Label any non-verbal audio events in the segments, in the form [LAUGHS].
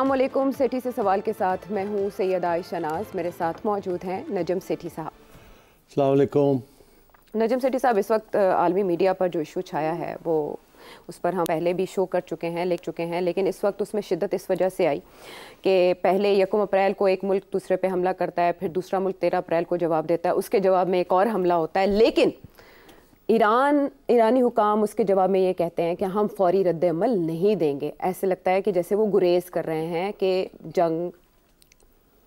अस्सलाम सेठी से सवाल के साथ मैं हूँ सैयद आयशा नाज मेरे साथ मौजूद हैं नजम सेठी साहब अलैक्म नजम सेठी साहब इस वक्त आलमी मीडिया पर जो इशू छाया है वो उस पर हम पहले भी शो कर चुके हैं लिख चुके हैं लेकिन इस वक्त उसमें शिद्दत इस वजह से आई कि पहले यकम अप्रैल को एक मुल्क दूसरे पे हमला करता है फिर दूसरा मुल्क तेरह अप्रैल को जवाब देता है उसके जवाब में एक और हमला होता है लेकिन ईरान ईरानी हुकाम उसके जवाब में ये कहते हैं कि हम फौरी रद्द अमल नहीं देंगे ऐसे लगता है कि जैसे वो गुरेज कर रहे हैं कि जंग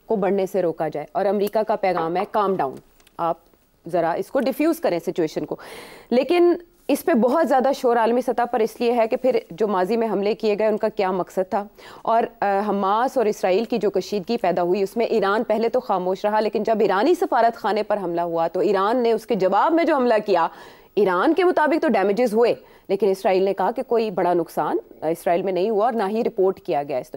को बढ़ने से रोका जाए और अमेरिका का पैगाम है काम डाउन आप ज़रा इसको डिफ्यूज़ करें सिचुएशन को लेकिन इस पे बहुत ज़्यादा शोर आलमी सतह पर इसलिए है कि फिर जो माजी में हमले किए गए उनका क्या मकसद था और हमास और इसराइल की जो कशीदगी पैदा हुई उसमें ईरान पहले तो खामोश रहा लेकिन जब ईरानी सफारत खाने पर हमला हुआ तो ईरान ने उसके जवाब में जो हमला किया ईरान के मुताबिक तो डैमेजेस हुए लेकिन इसराइल ने कहा कि कोई बड़ा नुकसान इसराइल में नहीं हुआ और ना ही रिपोर्ट किया गया इस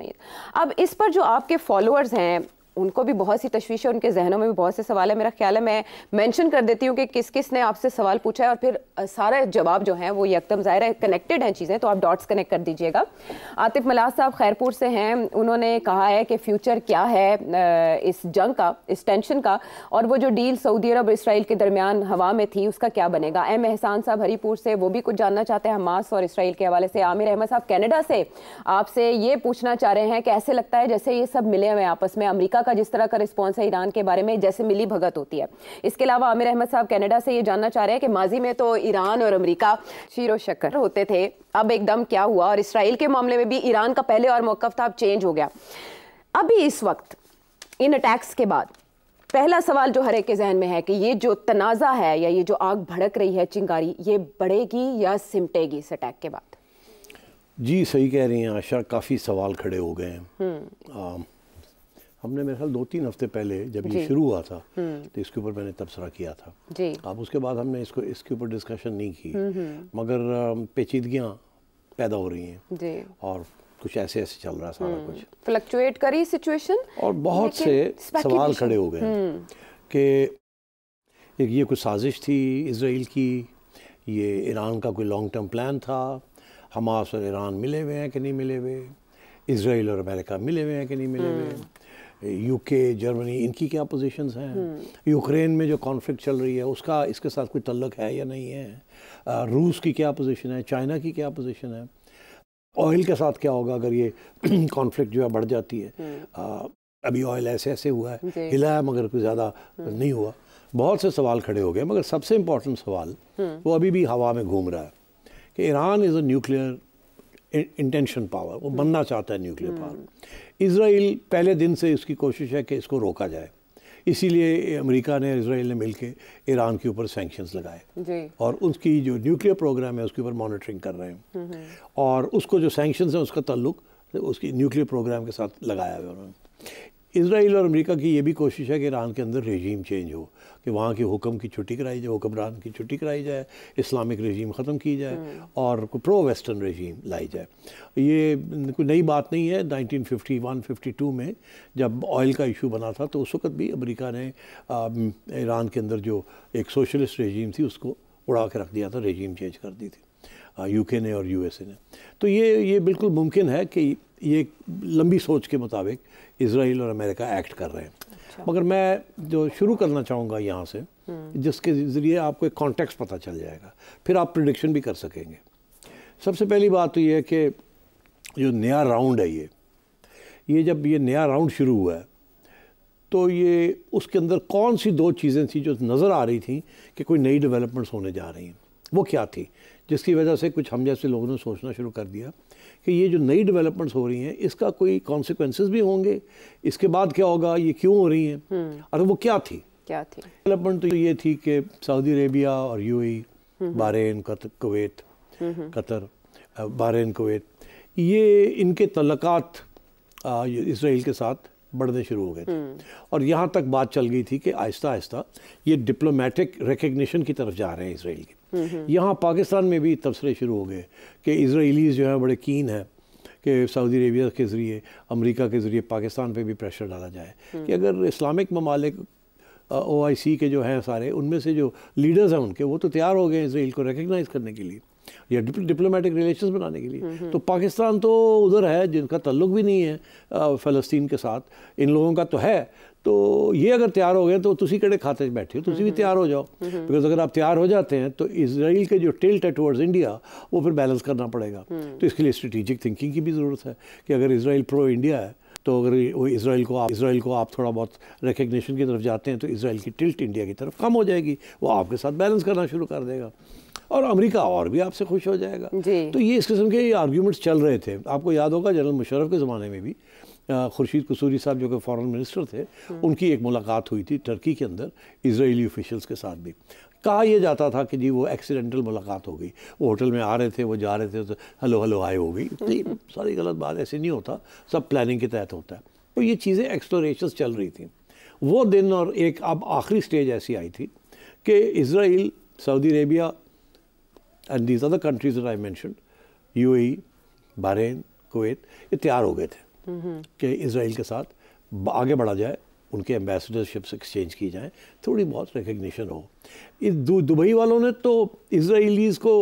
अब इस पर जो आपके फॉलोअर्स हैं उनको भी बहुत सी तशवीश है उनके जहनों में भी बहुत से सवाल है मेरा ख्याल है मैं मेंशन कर देती हूँ कि किस किस ने आपसे सवाल पूछा है और फिर सारा जवाब जो है वो यकदम ज़ाहिर है कनेक्टेड हैं चीज़ें तो आप डॉट्स कनेक्ट कर दीजिएगा आतिफ मलाज साहब खैरपुर से हैं उन्होंने कहा है कि फ्यूचर क्या है इस जंग का इस टेंशन का और वो जो डील सऊदी अरब इसराइल के दरमियान हवा में थी उसका क्या बनेगा एम एहसान साहब हरीपुर से वो भी कुछ जानना चाहते हैं हमास और इसराइल के हवाले से आमिर अहमद साहब कैनेडा से आपसे ये पूछना चाह रहे हैं कि ऐसे लगता है जैसे ये सब मिले हुए आपस में अमरीका का जिस तरह का रिस्पॉन्स है ईरान के बारे में जैसे मिली भगत होती है इसके अलावा आमिर अहमद साहब कैनेडा से ये जानना चाह रहे हैं कि माजी में तो ईरान और अमरीका शीर शक्कर होते थे अब एकदम क्या हुआ और इसराइल के मामले में भी ईरान का पहले और मौक़ था अब चेंज हो गया अभी इस वक्त इन अटैक्स के बाद पहला सवाल जो हरे के जहन में है कि ये जो तनाज़ा है या ये जो आग भड़क रही है चिंगारी ये बढ़ेगी या सिमटेगी इस अटैक के बाद जी सही कह रही हैं आशा काफ़ी सवाल खड़े हो गए हैं हम्म। हमने मेरे ख्याल दो तीन हफ्ते पहले जब ये शुरू हुआ था हम्म। तो इसके ऊपर मैंने तबसरा किया था अब उसके बाद हमने इसको इसके ऊपर डिस्कशन नहीं की हम्म, हम्म। मगर पेचीदगियाँ पैदा हो रही हैं और कुछ ऐसे ऐसे चल रहा है सारा कुछ फ्लक्चुएट करी सिचुएशन और बहुत से सवाल खड़े हो गए कि ये कुछ साजिश थी इसराइल की ये ईरान का कोई लॉन्ग टर्म प्लान था हमास और ईरान मिले हुए हैं कि नहीं मिले हुए इसराइल और अमेरिका मिले हुए हैं कि नहीं मिले हुए यूके जर्मनी इनकी क्या पोजीशंस हैं यूक्रेन हम्म। में जो कॉन्फ्लिक्ट चल रही है उसका इसके साथ कोई तल्लक है या नहीं है रूस की क्या पोजीशन है चाइना की क्या पोजीशन है ऑयल के साथ क्या होगा अगर ये कॉन्फ्लिक्ट [CLEARS THROAT] जो है बढ़ जाती है आ, हम्म। अभी ऑयल ऐसे ऐसे हुआ है हिला है मगर कोई ज़्यादा हम्म। नहीं हुआ बहुत से सवाल खड़े हो गए मगर सबसे इम्पोर्टेंट सवाल वो अभी भी हवा में घूम रहा है कि Iran is a nuclear intention power वो hmm. बनना चाहता है न्यूक्लियर पावर इसराइल पहले दिन से इसकी कोशिश है कि इसको रोका जाए इसीलिए अमेरिका ने इसराइल ने मिलकर ईरान के ऊपर सैंक्शंस लगाए और उसकी जो न्यूक्लियर प्रोग्राम है उसके ऊपर मॉनिटरिंग कर रहे हैं hmm, hmm. और उसको जो सैंक्शंस हैं उसका तल्लुक उसकी न्यूक्लियर प्रोग्राम के साथ लगाया हुआ है उन्होंने इसराइल और अमेरिका की ये भी कोशिश है कि ईरान के अंदर रेजीम चेंज हो कि वहाँ के हुक्म की छुट्टी कराई जाए हुक्मरान की छुट्टी कराई जाए इस्लामिक रजीम ख़त्म की जाए हम्म। और प्रो वेस्टर्न रजीम लाई जाए ये कोई नई बात नहीं है 1951 52 में जब ऑयल का इशू बना था तो उस वक्त भी अमेरिका ने ईरान के अंदर जो एक सोशलिस्ट रजीम थी उसको उड़ा के रख दिया था रजीम चेंज कर दी थी यूके ने और यूएसए ने तो ये ये बिल्कुल मुमकिन है कि ये लंबी सोच के मुताबिक इसराइल और अमेरिका एक्ट कर रहे हैं अच्छा। मगर मैं जो शुरू करना चाहूँगा यहाँ से हम्म। जिसके ज़रिए आपको एक कॉन्टेक्स्ट पता चल जाएगा फिर आप प्रडिक्शन भी कर सकेंगे सबसे पहली बात तो ये है कि जो नया राउंड है ये ये जब ये नया राउंड शुरू हुआ है तो ये उसके अंदर कौन सी दो चीज़ें थी जो नज़र आ रही थी कि कोई नई डेवलपमेंट्स होने जा रही हैं वो क्या थी जिसकी वजह से कुछ हम जैसे लोगों ने सोचना शुरू कर दिया कि ये जो नई डेवलपमेंट्स हो रही हैं इसका कोई कॉन्सिक्वेंसेस भी होंगे इसके बाद क्या होगा ये क्यों हो रही हैं हम्म। और वो क्या थी क्या थी डेवलपमेंट तो ये थी कि सऊदी अरेबिया और U A Bahrain Kuwait Qatar Bahrain Kuwait ये इनके तलक़ात इसराइल के साथ बढ़ने शुरू हो गए थे हम्म। और यहाँ तक बात चल गई थी कि आहिस्ता आहिस्ता ये डिप्लोमेटिक रिकग्निशन की तरफ जा रहे हैं इसराइल की यहाँ पाकिस्तान में भी तबसरे शुरू हो गए कि इसराइलीज़ जो है बड़े कीन हैं कि सऊदी अरेबिया के ज़रिए अमेरिका के ज़रिए पाकिस्तान पे भी प्रेशर डाला जाए हम्म। कि अगर इस्लामिक ममालिक ओ आई सी के जो हैं सारे उनमें से जो लीडर्स हैं उनके वो तो तैयार हो गए इसराइल को रिकगनाइज़ करने के लिए या डिप्लोमेटिक रिलेशन बनाने के लिए तो पाकिस्तान तो उधर है जिनका तल्लुक भी नहीं है फ़लस्तीन के साथ इन लोगों का तो है तो ये अगर तैयार हो गए तो तुम कड़े खाते बैठे हो तुम भी हम्म, हम्म। तैयार हो जाओ बिकॉज हम्म, अगर आप तैयार हो जाते हैं तो इसराइल के जो टिल्ट है टूवर्ड्स इंडिया वो फिर बैलेंस करना पड़ेगा तो इसके लिए स्ट्रेटिजिक थिंकिंग की भी ज़रूरत है कि अगर इसराइल प्रो इंडिया है तो अगर वो इसराइल को आप इसराइल को आप थोड़ा बहुत रिकग्निशन की तरफ जाते हैं तो इसराइल की टिल्ट इंडिया की तरफ कम हो जाएगी वो आपके साथ बैलेंस करना शुरू कर देगा और अमेरिका और भी आपसे खुश हो जाएगा तो ये इस किस्म के आर्ग्यूमेंट्स चल रहे थे आपको याद होगा जनरल मुशरफ के ज़माने में भी खुर्शीद कसूरी साहब जो कि फॉरेन मिनिस्टर थे उनकी एक मुलाकात हुई थी टर्की के अंदर इसराइली ऑफिशल्स के साथ भी कहा यह जाता था कि जी वो एक्सीडेंटल मुलाकात हो गई वो होटल में आ रहे थे वो जा रहे थे तो हलो हलो आए हो गई तो सारी गलत बात ऐसे नहीं होता सब प्लानिंग के तहत होता है तो ये चीज़ें एक्सप्लोरेशन चल रही थी वो दिन और एक अब आखिरी स्टेज ऐसी आई थी कि Israel Saudi Arabia and these other countries I mention U A Bahrain Kuwait ये तैयार हो गए थे कि इसराइल के साथ आगे बढ़ा जाए उनके एम्बेसडरशिप्स एक्सचेंज की जाएँ थोड़ी बहुत रिकग्निशन हो इस दुबई वालों ने तो इसराइलीज़ को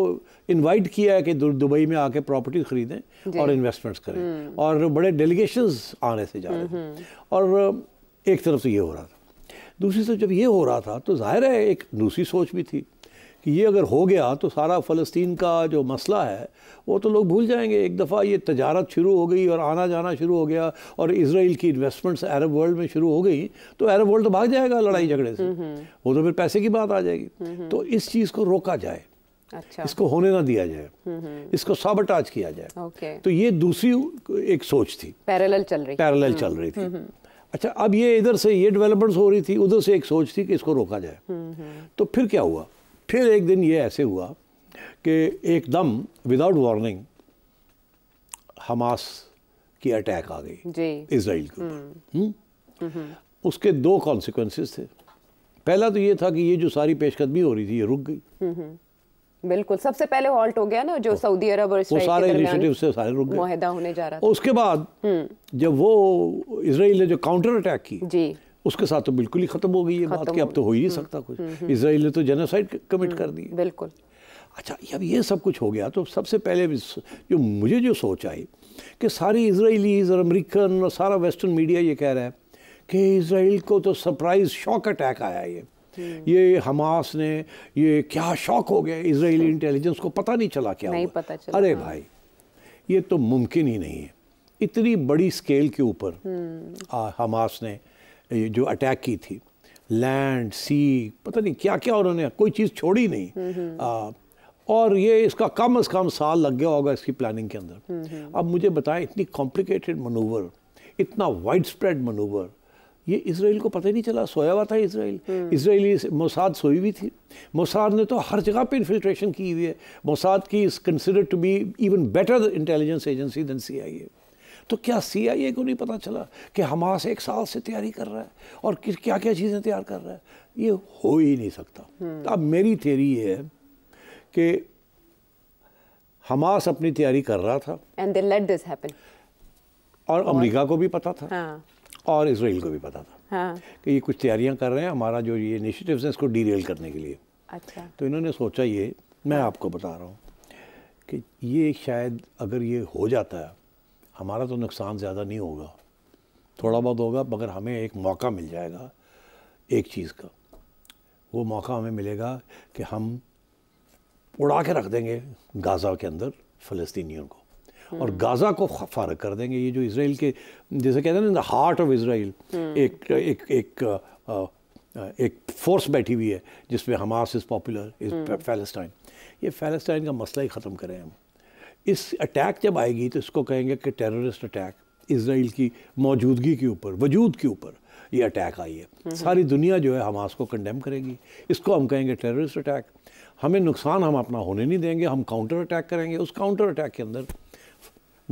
इनवाइट किया है कि दुबई में आके प्रॉपर्टी ख़रीदें और इन्वेस्टमेंट्स करें हम्म। और बड़े डेलीगेशंस आने से जा रहे हैं हम्म, हम्म। और एक तरफ से ये हो रहा था दूसरी तरफ जब ये हो रहा था तो जाहिर है एक दूसरी सोच भी थी कि ये अगर हो गया तो सारा फ़लस्तीन का जो मसला है वो तो लोग भूल जाएंगे एक दफ़ा ये तजारत शुरू हो गई और आना जाना शुरू हो गया और इसराइल की इन्वेस्टमेंट्स अरब वर्ल्ड में शुरू हो गई तो अरब वर्ल्ड तो भाग जाएगा लड़ाई झगड़े से हम्म, हम्म। वो तो फिर पैसे की बात आ जाएगी हम्म, तो इस चीज़ को रोका जाए अच्छा। इसको होने ना दिया जाए इसको साबटाज किया जाए ओके। तो ये दूसरी एक सोच थी पैरेलल चल रही पैरेलल चल रही थी अच्छा अब ये इधर से ये डेवलपमेंट्स हो रही थी उधर से एक सोच थी कि इसको रोका जाए तो फिर क्या हुआ फिर एक दिन ये ऐसे हुआ कि एकदम विदाउट वार्निंग हमास की अटैक आ गई इसराइल के ऊपर हम्म। हम्म? हम्म। उसके दो कॉन्सिक्वेंसेस थे पहला तो ये था कि ये जो सारी पेशकदमी हो रही थी ये रुक गई बिल्कुल सबसे पहले हॉल्ट हो गया ना जो सऊदी अरब और वो सारे इनिशिएटिव से सारे रुक गए होने जा रहा था उसके बाद जब वो इसराइल ने जो काउंटर अटैक की जी उसके साथ तो बिल्कुल ही ख़त्म हो गई है बात कि अब तो हो ही नहीं सकता कुछ हम्म, हम्म। इसराइल ने तो जेनोसाइड कमिट हम्म, कर दी बिल्कुल अच्छा अब ये सब कुछ हो गया तो सबसे पहले जो मुझे जो सोच आई कि सारी इसराइलीज और अमरीकन और सारा वेस्टर्न मीडिया ये कह रहा है कि इसराइल को तो सरप्राइज शॉक अटैक आया ये ये हमास ने ये क्या शॉक हो गया इसराइली इंटेलिजेंस को पता नहीं चला क्या नहीं पता चला अरे हाँ। भाई ये तो मुमकिन ही नहीं है इतनी बड़ी स्केल के ऊपर हमास ने जो अटैक की थी लैंड सी पता नहीं क्या क्या उन्होंने कोई चीज़ छोड़ी नहीं हम्म, हम्म। आ, और ये इसका कम अज़ कम साल लग गया होगा इसकी प्लानिंग के अंदर हम्म, अब मुझे बताएं इतनी कॉम्प्लिकेटेड मनूवर इतना वाइड स्प्रेड मनूवर ये इसराइल को पता ही नहीं चला सोया हुआ था इसराइल इसराइली मोसाद सोई हुई थी मोसाद ने तो हर जगह पे इन्फिल्ट्रेशन की हुई है मोसाद की is considered to be even better intelligence agency than C I है तो क्या सीआईए को नहीं पता चला कि हमास एक साल से तैयारी कर रहा है और क्या क्या चीज़ें तैयार कर रहा है ये हो ही नहीं सकता हम्म। अब मेरी थेरी ये है कि हमास अपनी तैयारी कर रहा था and they let this happen और अमेरिका को भी पता था हाँ. और इसराइल को भी पता था हाँ. कि ये कुछ तैयारियां कर रहे हैं हमारा जो ये इनिशिएटिव्स हैं इसको डी करने के लिए अच्छा तो इन्होंने सोचा ये मैं आपको बता रहा हूँ कि ये शायद अगर ये हो जाता है हमारा तो नुकसान ज़्यादा नहीं होगा थोड़ा बहुत होगा मगर हमें एक मौका मिल जाएगा एक चीज़ का वो मौका हमें मिलेगा कि हम उड़ा के रख देंगे गाज़ा के अंदर फलस्तनीों को और हम्म। गाज़ा को फारग कर देंगे ये जो इसराइल के जैसे कहते हैं ना the heart of Israel hmm. एक एक एक एक फोर्स बैठी हुई है जिसमें Hamas is popular is hmm. Palestine ये फेलस्टाइन का मसला ही ख़त्म करें हम इस अटैक जब आएगी तो इसको कहेंगे कि टेररिस्ट अटैक इसराइल की मौजूदगी के ऊपर वजूद के ऊपर ये अटैक आई है हम्म। सारी दुनिया जो है हमास को कंडेम करेगी इसको हम कहेंगे टेररिस्ट अटैक हमें नुकसान हम अपना होने नहीं देंगे हम काउंटर अटैक करेंगे उस काउंटर अटैक के अंदर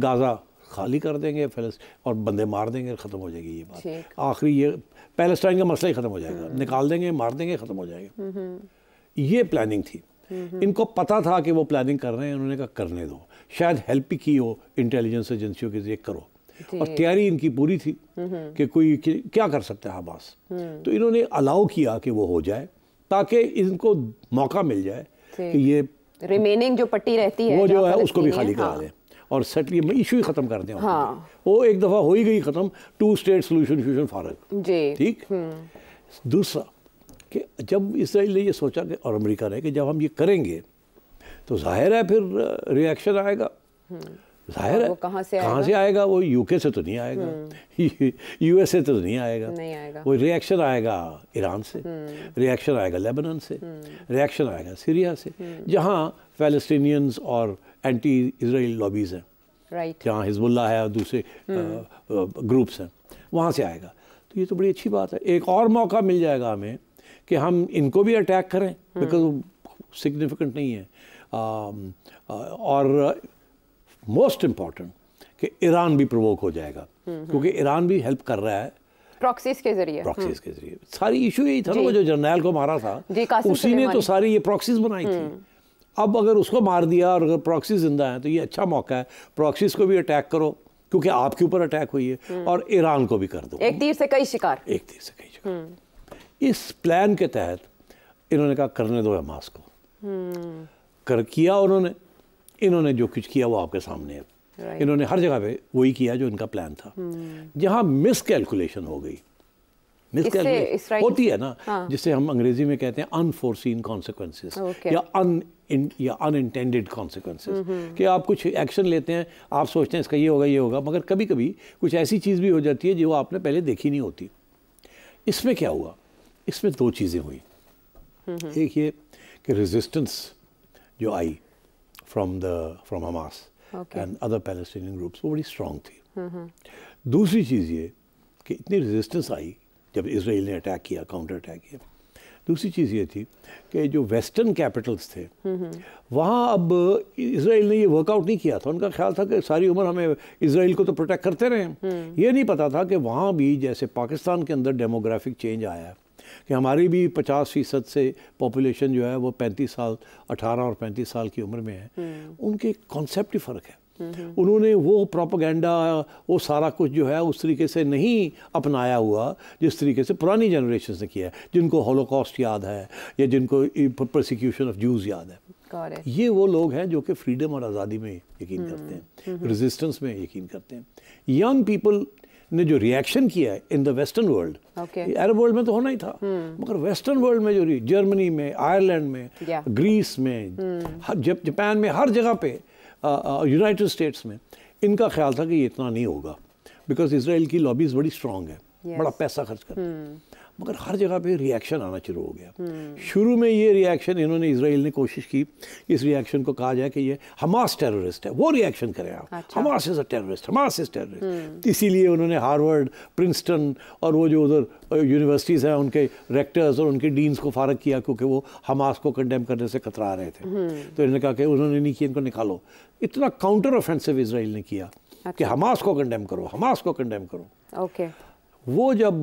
गाज़ा खाली कर देंगे फलस और बंदे मार देंगे ख़त्म हो जाएगी ये बात आखिरी ये पैलेस्टाइन का मसला ही ख़त्म हो जाएगा हम्म। निकाल देंगे मार देंगे ख़त्म हो जाएगा हम्म। ये प्लानिंग थी इनको पता था कि वो प्लानिंग कर रहे हैं उन्होंने कहा करने दो शायद हेल्प ही की हो इंटेलिजेंस एजेंसियों के जरिए करो और तैयारी इनकी पूरी थी कि कोई क्या कर सकते हैं हबास हम्म। तो इन्होंने अलाउ किया कि वो हो जाए ताकि इनको मौका मिल जाए कि ये रिमेनिंग जो पट्टी रहती है वो जो है उसको भी खाली करा हाँ। दें और सेटली मैं इशू ही ख़त्म कर दें हाँ। वो एक दफ़ा हो ही गई ख़त्म टू स्टेट सोल्यूशन फ्यूशन फारग ठीक हम्म। दूसरा कि जब इसराइल ने ये सोचा कि और अमेरिका ने कि जब हम ये करेंगे तो जाहिर है फिर रिएक्शन आएगा हम्म। जाहिर है कहाँ से कहाँ से आएगा वो यूके से तो नहीं आएगा यूएसए हम्म। [LAUGHS] तो नहीं आएगा नहीं आएगा वो रिएक्शन आएगा ईरान से रिएक्शन हम्म। आएगा लेबनान से रिएक्शन आएगा सीरिया से जहाँ फेलस्टीनियंस और एंटी इसराइल लॉबीज़ हैं राइट जहाँ हिजबुल्ला है और दूसरे ग्रुप्स हैं वहाँ से आएगा तो ये तो बड़ी अच्छी बात है एक और मौका मिल जाएगा हमें कि हम इनको भी अटैक करें बिकॉज हम्म। सिग्निफिकेंट नहीं है आ, um, uh, और मोस्ट इम्पॉर्टेंट कि ईरान भी प्रोवोक हो जाएगा हम्म, हम्म। क्योंकि ईरान भी हेल्प कर रहा है प्रॉक्सीज के जरिए प्रॉक्सीज के जरिए सारी इशू यही था वो जो जर्नैल को मारा था उसी ने तो सारी ये प्रॉक्सीज बनाई थी अब अगर उसको मार दिया और अगर प्रॉक्सी जिंदा है तो ये अच्छा मौका है प्रॉक्सीज को भी अटैक करो क्योंकि आपके ऊपर अटैक हुई है और ईरान को भी कर दो एक तीर से कई शिकार एक तीर से कई शिकार इस प्लान के तहत इन्होंने कहा करने दो हमास को हम्म। कर किया उन्होंने इन्होंने जो कुछ किया वो आपके सामने है इन्होंने हर जगह पे वही किया जो इनका प्लान था जहां हम्म। जहाँ मिस कैलकुलेशन हो गई मिस कैलकुलेशन होती है ना हाँ. जिसे हम अंग्रेजी में कहते हैं अनफोर्सीन कॉन्सिक्वेंसेस या अन इन या अनइंटेंडेड कॉन्सिक्वेंसेस हम्म, कि आप कुछ एक्शन लेते हैं आप सोचते हैं इसका ये होगा ये होगा मगर कभी कभी कुछ ऐसी चीज़ भी हो जाती है जो आपने पहले देखी नहीं होती इसमें क्या हुआ इसमें दो चीज़ें हुई एक ये कि रेजिस्टेंस जो आई from the from Hamas and other Palestinian groups वो बड़ी स्ट्रांग थी दूसरी चीज़ ये कि इतनी रेजिस्टेंस आई जब इसराइल ने अटैक किया काउंटर अटैक किया दूसरी चीज़ ये थी कि जो वेस्टर्न कैपिटल्स थे वहाँ अब इसराइल ने ये वर्कआउट नहीं किया था उनका ख्याल था कि सारी उम्र हमें इसराइल को तो प्रोटेक्ट करते रहे ये नहीं पता था कि वहाँ भी जैसे पाकिस्तान के अंदर डेमोग्राफिक चेंज आया कि हमारी भी पचास फ़ीसद से पॉपुलेशन जो है वो पैंतीस साल अठारह और पैंतीस साल की उम्र में है हम्म। उनके कॉन्सेप्ट ही फ़र्क है हम्म। उन्होंने वो प्रोपागेंडा वो सारा कुछ जो है उस तरीके से नहीं अपनाया हुआ जिस तरीके से पुरानी जनरेशन ने किया है जिनको हॉलोकॉस्ट याद है या जिनको प्रोसिक्यूशन ऑफ जूज याद है ये वो लोग हैं जो कि फ्रीडम और आज़ादी में यकीन हम्म, करते हैं रेजिस्टेंस में यकीन करते हैं यंग पीपल ने जो रिएक्शन किया है in the western world Arab world में तो होना ही था hmm. मगर वेस्टर्न वर्ल्ड में जो जर्मनी में आयरलैंड में yeah. ग्रीस में hmm. जापान में हर जगह पे यूनाइटेड स्टेट्स में इनका ख्याल था कि ये इतना नहीं होगा बिकॉज इसराइल की लॉबीज़ बड़ी स्ट्रांग है yes. बड़ा पैसा खर्च कर hmm. मगर हर जगह पे रिएक्शन आना शुरू हो गया हम्म। शुरू में ये रिएक्शन इन्होंने इसराइल ने कोशिश की इस रिएक्शन को कहा जाए कि ये हमास टेररिस्ट है वो रिएक्शन करें आप अच्छा। Hamas is a terrorist Hamas is terrorist hmm. इसीलिए उन्होंने हार्वर्ड प्रिंसटन और वो जो उधर यूनिवर्सिटीज़ हैं उनके रेक्टर्स और उनके डीन्स को फारग किया क्योंकि वो हमास को कंडेम करने से कतरा रहे थे हम्म। तो इन्होंने कहा कि उन्होंने नहीं किया इनको निकालो इतना काउंटर ऑफेंसिव इसराइल ने किया कि अच्छा। हमास को कंडेम करो हमास को कंडेम करो ओके okay. वो जब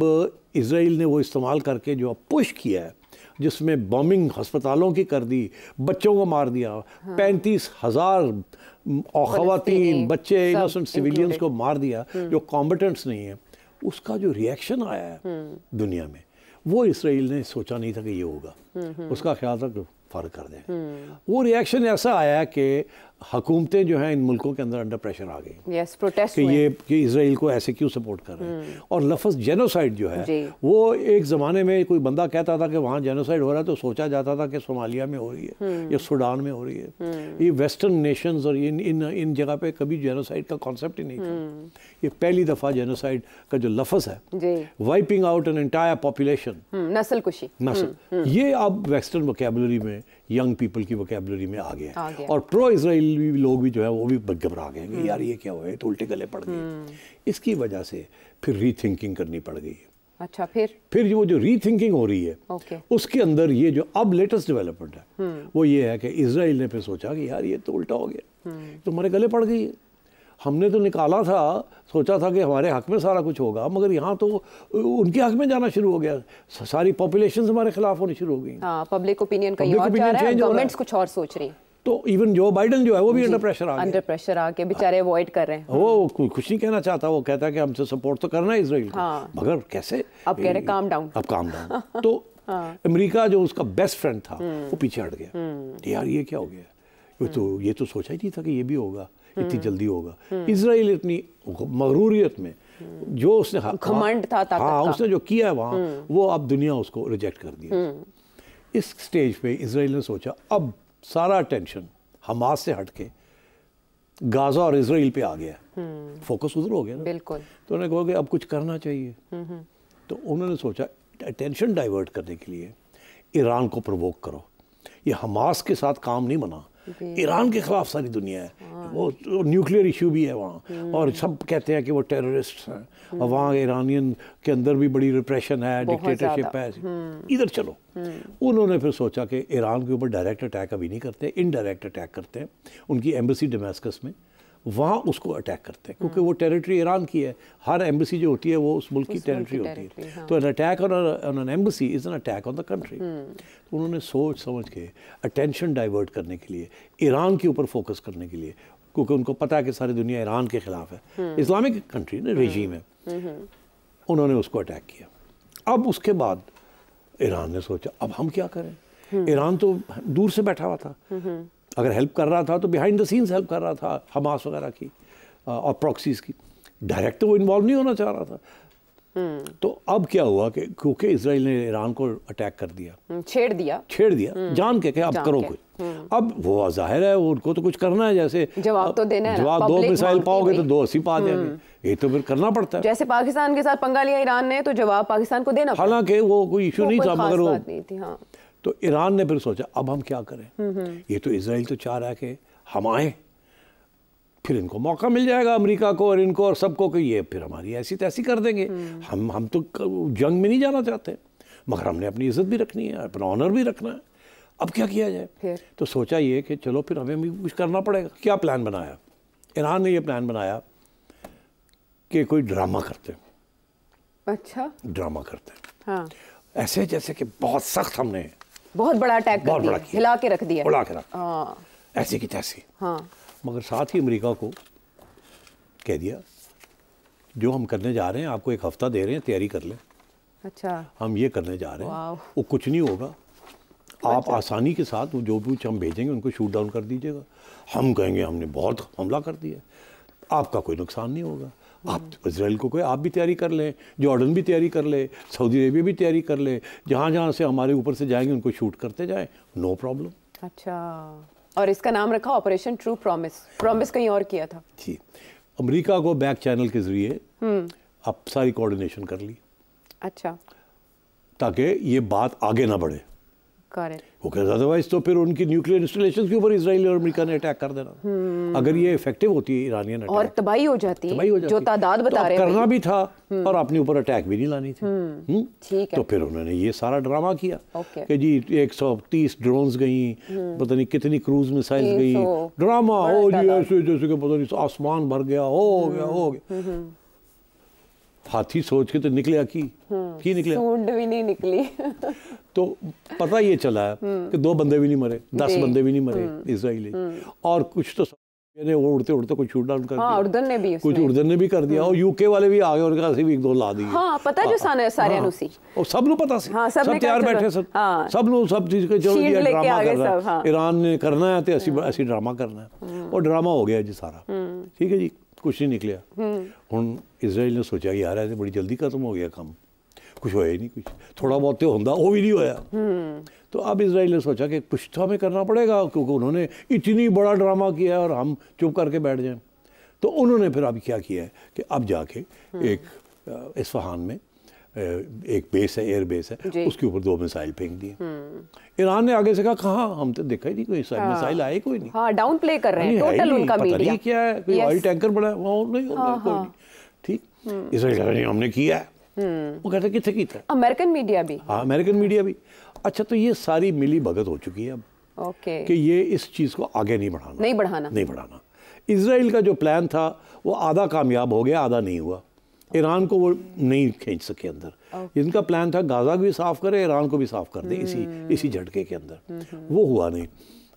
इसराइल ने वो इस्तेमाल करके जो अब पुश किया है जिसमें बॉम्बिंग हस्पतालों की कर दी बच्चों को मार दिया हाँ। पैंतीस हज़ार और बच्चे इनोसेंट सिविलियंस को मार दिया हम्म। जो कॉम्बिटेंट्स नहीं है उसका जो रिएक्शन आया है हम्म। दुनिया में वो इसराइल ने सोचा नहीं था कि ये होगा हम्म, उसका ख्याल था फर्क कर दें वो रिएक्शन ऐसा आया कि हकूमतें जो हैं इन मुल्कों के अंदर अंडर प्रेशर आ गई yes, कि ये कि इसराइल को ऐसे क्यों सपोर्ट कर रहे हैं हम्म। और लफज जेनोसाइड जो है वो एक ज़माने में कोई बंदा कहता था कि वहाँ जेनोसाइड हो रहा है तो सोचा जाता था कि सोमालिया में हो रही है हम्म। या सूडान में हो रही है हम्म। ये वेस्टर्न नेशंस और इन इन इन जगह पे कभी जेनोसाइड का कॉन्सेप्ट ही नहीं था ये पहली दफ़ा जेनोसाइड का जो लफज है wiping out an entire population नस्ल कुशी नस्ल ये अब वेस्टर्न वोकेबलरी में यंग पीपल की वोकेबलरी में आ गए और प्रो इसराइल लोग भी जो है वो भी घबरा गए कि यार ये क्या हुआ है तो उल्टे गले पड़ गए हम्म। इसकी वजह से फिर रीथिंकिंग करनी पड़ गई है अच्छा फिर फिर वो जो रीथिंकिंग हो रही है okay. उसके अंदर ये जो अब लेटेस्ट डेवलपमेंट है हम्म। वो ये है कि इसराइल ने फिर सोचा कि यार ये तो उल्टा हो गया हम्म। तो हमारे गले पड़ गई है हमने तो निकाला था सोचा था कि हमारे हक में सारा कुछ होगा मगर यहाँ तो उनके हक में जाना शुरू हो गया सारी पॉपुलेशन हमारे खिलाफ होनी शुरू हो गई पब्लिक हाँ, ओपिनियन कहीं और कुछ और सोच रही है तो इवन जो बाइडन जो है वो भी अंडर प्रेशर आ गया अंडर प्रेशर आके बेचारे अवॉइड कर रहे हैं वो कुछ नहीं कहना चाहता वो कहता है कि हमसे सपोर्ट तो करना है इसराइल हाँ। मगर कैसे अब कह रहे काम डाउन अब काम डाउन [LAUGHS] तो हाँ। अमेरिका जो उसका बेस्ट फ्रेंड था वो हम्म। पीछे हट गया हम्म। यार ये क्या हो गया ये तो ये तो सोचा ही नहीं था कि ये भी होगा इतनी हम्म। जल्दी होगा हम्म। इसराइल इतनी मगरूरियत में जो उसने घमंड था ताकत हाँ उसने जो किया है वहाँ हम्म। वो अब दुनिया उसको रिजेक्ट कर दिया इस स्टेज पे इसराइल ने सोचा अब सारा टेंशन हमास से हट के गाजा और इसराइल पे आ गया फोकस उधर हो गया बिल्कुल तो उन्होंने कहा कि अब कुछ करना चाहिए तो उन्होंने सोचा टेंशन डाइवर्ट करने के लिए ईरान को प्रवोक करो ये हमास के साथ काम नहीं बना ईरान के खिलाफ सारी दुनिया है हाँ। वो न्यूक्लियर इशू भी है वहाँ हम्म। और सब कहते हैं कि वो टेररिस्ट हैं और हम्म। वहाँ ईरानियन के अंदर भी बड़ी रिप्रेशन है डिक्टेटरशिप है हम्म। इधर चलो उन्होंने फिर सोचा कि ईरान के ऊपर डायरेक्ट अटैक अभी नहीं करते इनडायरेक्ट अटैक करते हैं उनकी एम्बेसी डोमेस्कस में वहाँ उसको अटैक करते हैं क्योंकि हाँ। वो टेरिटरी ईरान की है हर एम्बेसी जो होती है वो उस मुल्क की टेरिटरी होती है हाँ। तो an attack on an embassy is an attack on the country तो उन्होंने सोच समझ के अटेंशन डाइवर्ट करने के लिए ईरान के ऊपर फोकस करने के लिए क्योंकि उनको पता है कि सारी दुनिया ईरान के खिलाफ है इस्लामिक कंट्री ना रेजीम है हम्म। उन्होंने उसको अटैक किया अब उसके बाद ईरान ने सोचा अब हम क्या करें हम्म। ईरान तो दूर से बैठा हुआ था हम्म। अगर हेल्प कर रहा था तो बिहाइंड द सीन्स हेल्प कर रहा था हमास वगैरह की और प्रॉक्सीज की डायरेक्ट तो वो इन्वॉल्व नहीं होना चाह रहा था हम्म। तो अब क्या हुआ कि क्योंकि इसराइल ने ईरान को अटैक कर दिया हम्म, छेड़ दिया छेड़ दिया हम्म। जान के क्या अब करो कुछ अब वो जाहिर है उनको तो कुछ करना है जैसे जवाब तो देना है जवाब दो मिसाइल पाओगे तो दो अस्सी पा जाएंगे ये तो फिर करना पड़ता है जैसे पाकिस्तान के साथ पंगा लिया ईरान ने तो जवाब पाकिस्तान को देना हालांकि वो कोई इशू नहीं था मगर वो तो ईरान ने फिर सोचा अब हम क्या करें हम्म, हम्म। ये तो इसराइल तो चाह रहा है कि हम आए फिर इनको मौका मिल जाएगा अमेरिका को और इनको और सबको कि ये फिर हमारी ऐसी तैसी कर देंगे हम्म। हम हम तो जंग में नहीं जाना चाहते मगर हमने अपनी इज्जत भी रखनी है अपना ऑनर भी रखना है अब क्या किया जाए तो सोचा ये कि चलो फिर हमें भी कुछ करना पड़ेगा क्या प्लान बनाया ईरान ने ये प्लान बनाया कि कोई ड्रामा करते हैं अच्छा ड्रामा करते हैं हाँ। ऐसे जैसे कि बहुत सख्त हमने बहुत बड़ा अटैक बहुत बड़ा हिला के रख दिया उड़ा के रख हाँ। ऐसे की तैसे हाँ। मगर साथ ही अमरीका को कह दिया जो हम करने जा रहे हैं आपको एक हफ्ता दे रहे हैं तैयारी कर लें अच्छा हम ये करने जा रहे हैं वो कुछ नहीं होगा आप अच्छा। आसानी के साथ वो जो भी कुछ हम भेजेंगे उनको शूट डाउन कर दीजिएगा हम कहेंगे हमने बहुत हमला कर दिया आपका कोई नुकसान नहीं होगा आप इसराइल को कोई आप भी तैयारी कर लें जॉर्डन भी तैयारी कर ले सऊदी अरेबिया भी तैयारी कर ले जहाँ जहाँ से हमारे ऊपर से जाएंगे उनको शूट करते जाए नो प्रॉब्लम अच्छा और इसका नाम रखा ऑपरेशन ट्रू प्रॉमिस प्रॉमिस कहीं और किया था जी अमेरिका को बैक चैनल के ज़रिए हम्म। आप सारी कोऑर्डिनेशन कर ली अच्छा ताकि ये बात आगे ना बढ़े बिकॉज अदरवाइज तो फिर उनकी न्यूक्लियर इंस्टॉलेशन के ऊपर इसराइल और अमेरिका ने अटैक कर देना हम्म। अगर ये इफेक्टिव होती है ईरानियन और तबाही हो जाती है जो तादाद बता तो रहे करना भी था हम्म। और अपने ऊपर अटैक भी नहीं लानी थी हम्म। ठीक है तो फिर उन्होंने ये सारा ड्रामा किया कि जी 130 ड्रोन्स गई पता नहीं कितनी क्रूज मिसाइल गई ड्रामा हो जी ऐसे जैसे आसमान भर गया हो गया हो गया हाथी सोच के तो निकला की हम्म, की निकले सूंड भी नहीं निकली [LAUGHS] तो पता ये चला है हम्म। कि दो बंदे भी नहीं मरे दस बंदे भी नहीं मरे हम्म। इसराइली और कुछ तो ने वो उड़ते उड़ते कुछ शूट डाउन कर हाँ, दिया हाँ, उर्दन ने भी कुछ उर्दन ने भी कर दिया और यूके वाले भी आ गए और पास भी एक दो ला दी हाँ, पता जो सारे सारे हाँ। रूसी और सब लोग पता से हाँ, सब, सब तैयार बैठे सब हाँ, सब लोग सब चीज के चलो ये ड्रामा कर रहा है हाँ। ईरान ने करना है तो ऐसी ऐसी ड्रामा करना है और ड्रामा हो गया जी सारा ठीक है जी कुछ नहीं निकलिया हूँ हम्म। इसराइल ने सोचा यार ऐसे बड़ी जल्दी खत्म हो गया काम कुछ होया ही नहीं कुछ थोड़ा बहुत तो होंगे वो भी नहीं होया हम्म। तो अब इसराइल ने सोचा कि कुछ तो हमें करना पड़ेगा क्योंकि उन्होंने इतनी बड़ा ड्रामा किया और हम चुप करके बैठ जाए तो उन्होंने फिर अब क्या किया है कि अब जाके हम्म। एक इस्फहान में एक बेस है एयर बेस है उसके ऊपर दो मिसाइल फेंक दिए हम्म। ईरान ने आगे से कहा कहा हम तो देखा ही नहीं कोई हाँ। मिसाइल आए कोई नहीं हाँ, डाउन प्ले कर रहे हैं टोटल उनका पता नहीं क्या है कोई ऑयल टैंकर बड़ा वहाँ नहीं होता कोई हाँ। ठीक हम्म। इसराइल हमने किया है हम्म। वो कहते कितने की था अमेरिकन मीडिया भी हाँ अमेरिकन मीडिया भी अच्छा तो ये सारी मिली भगत हो चुकी है अब ओके कि ये इस चीज़ को आगे नहीं बढ़ाना नहीं बढ़ाना नहीं बढ़ाना इसराइल का जो प्लान था वो आधा कामयाब हो गया आधा नहीं हुआ ईरान को वो नहीं खींच सके अंदर जिनका इनका प्लान था गाज़ा को भी साफ़ करे ईरान को भी साफ़ कर दे इसी हम्म। इसी झटके के अंदर हम्म, हम्म। वो हुआ नहीं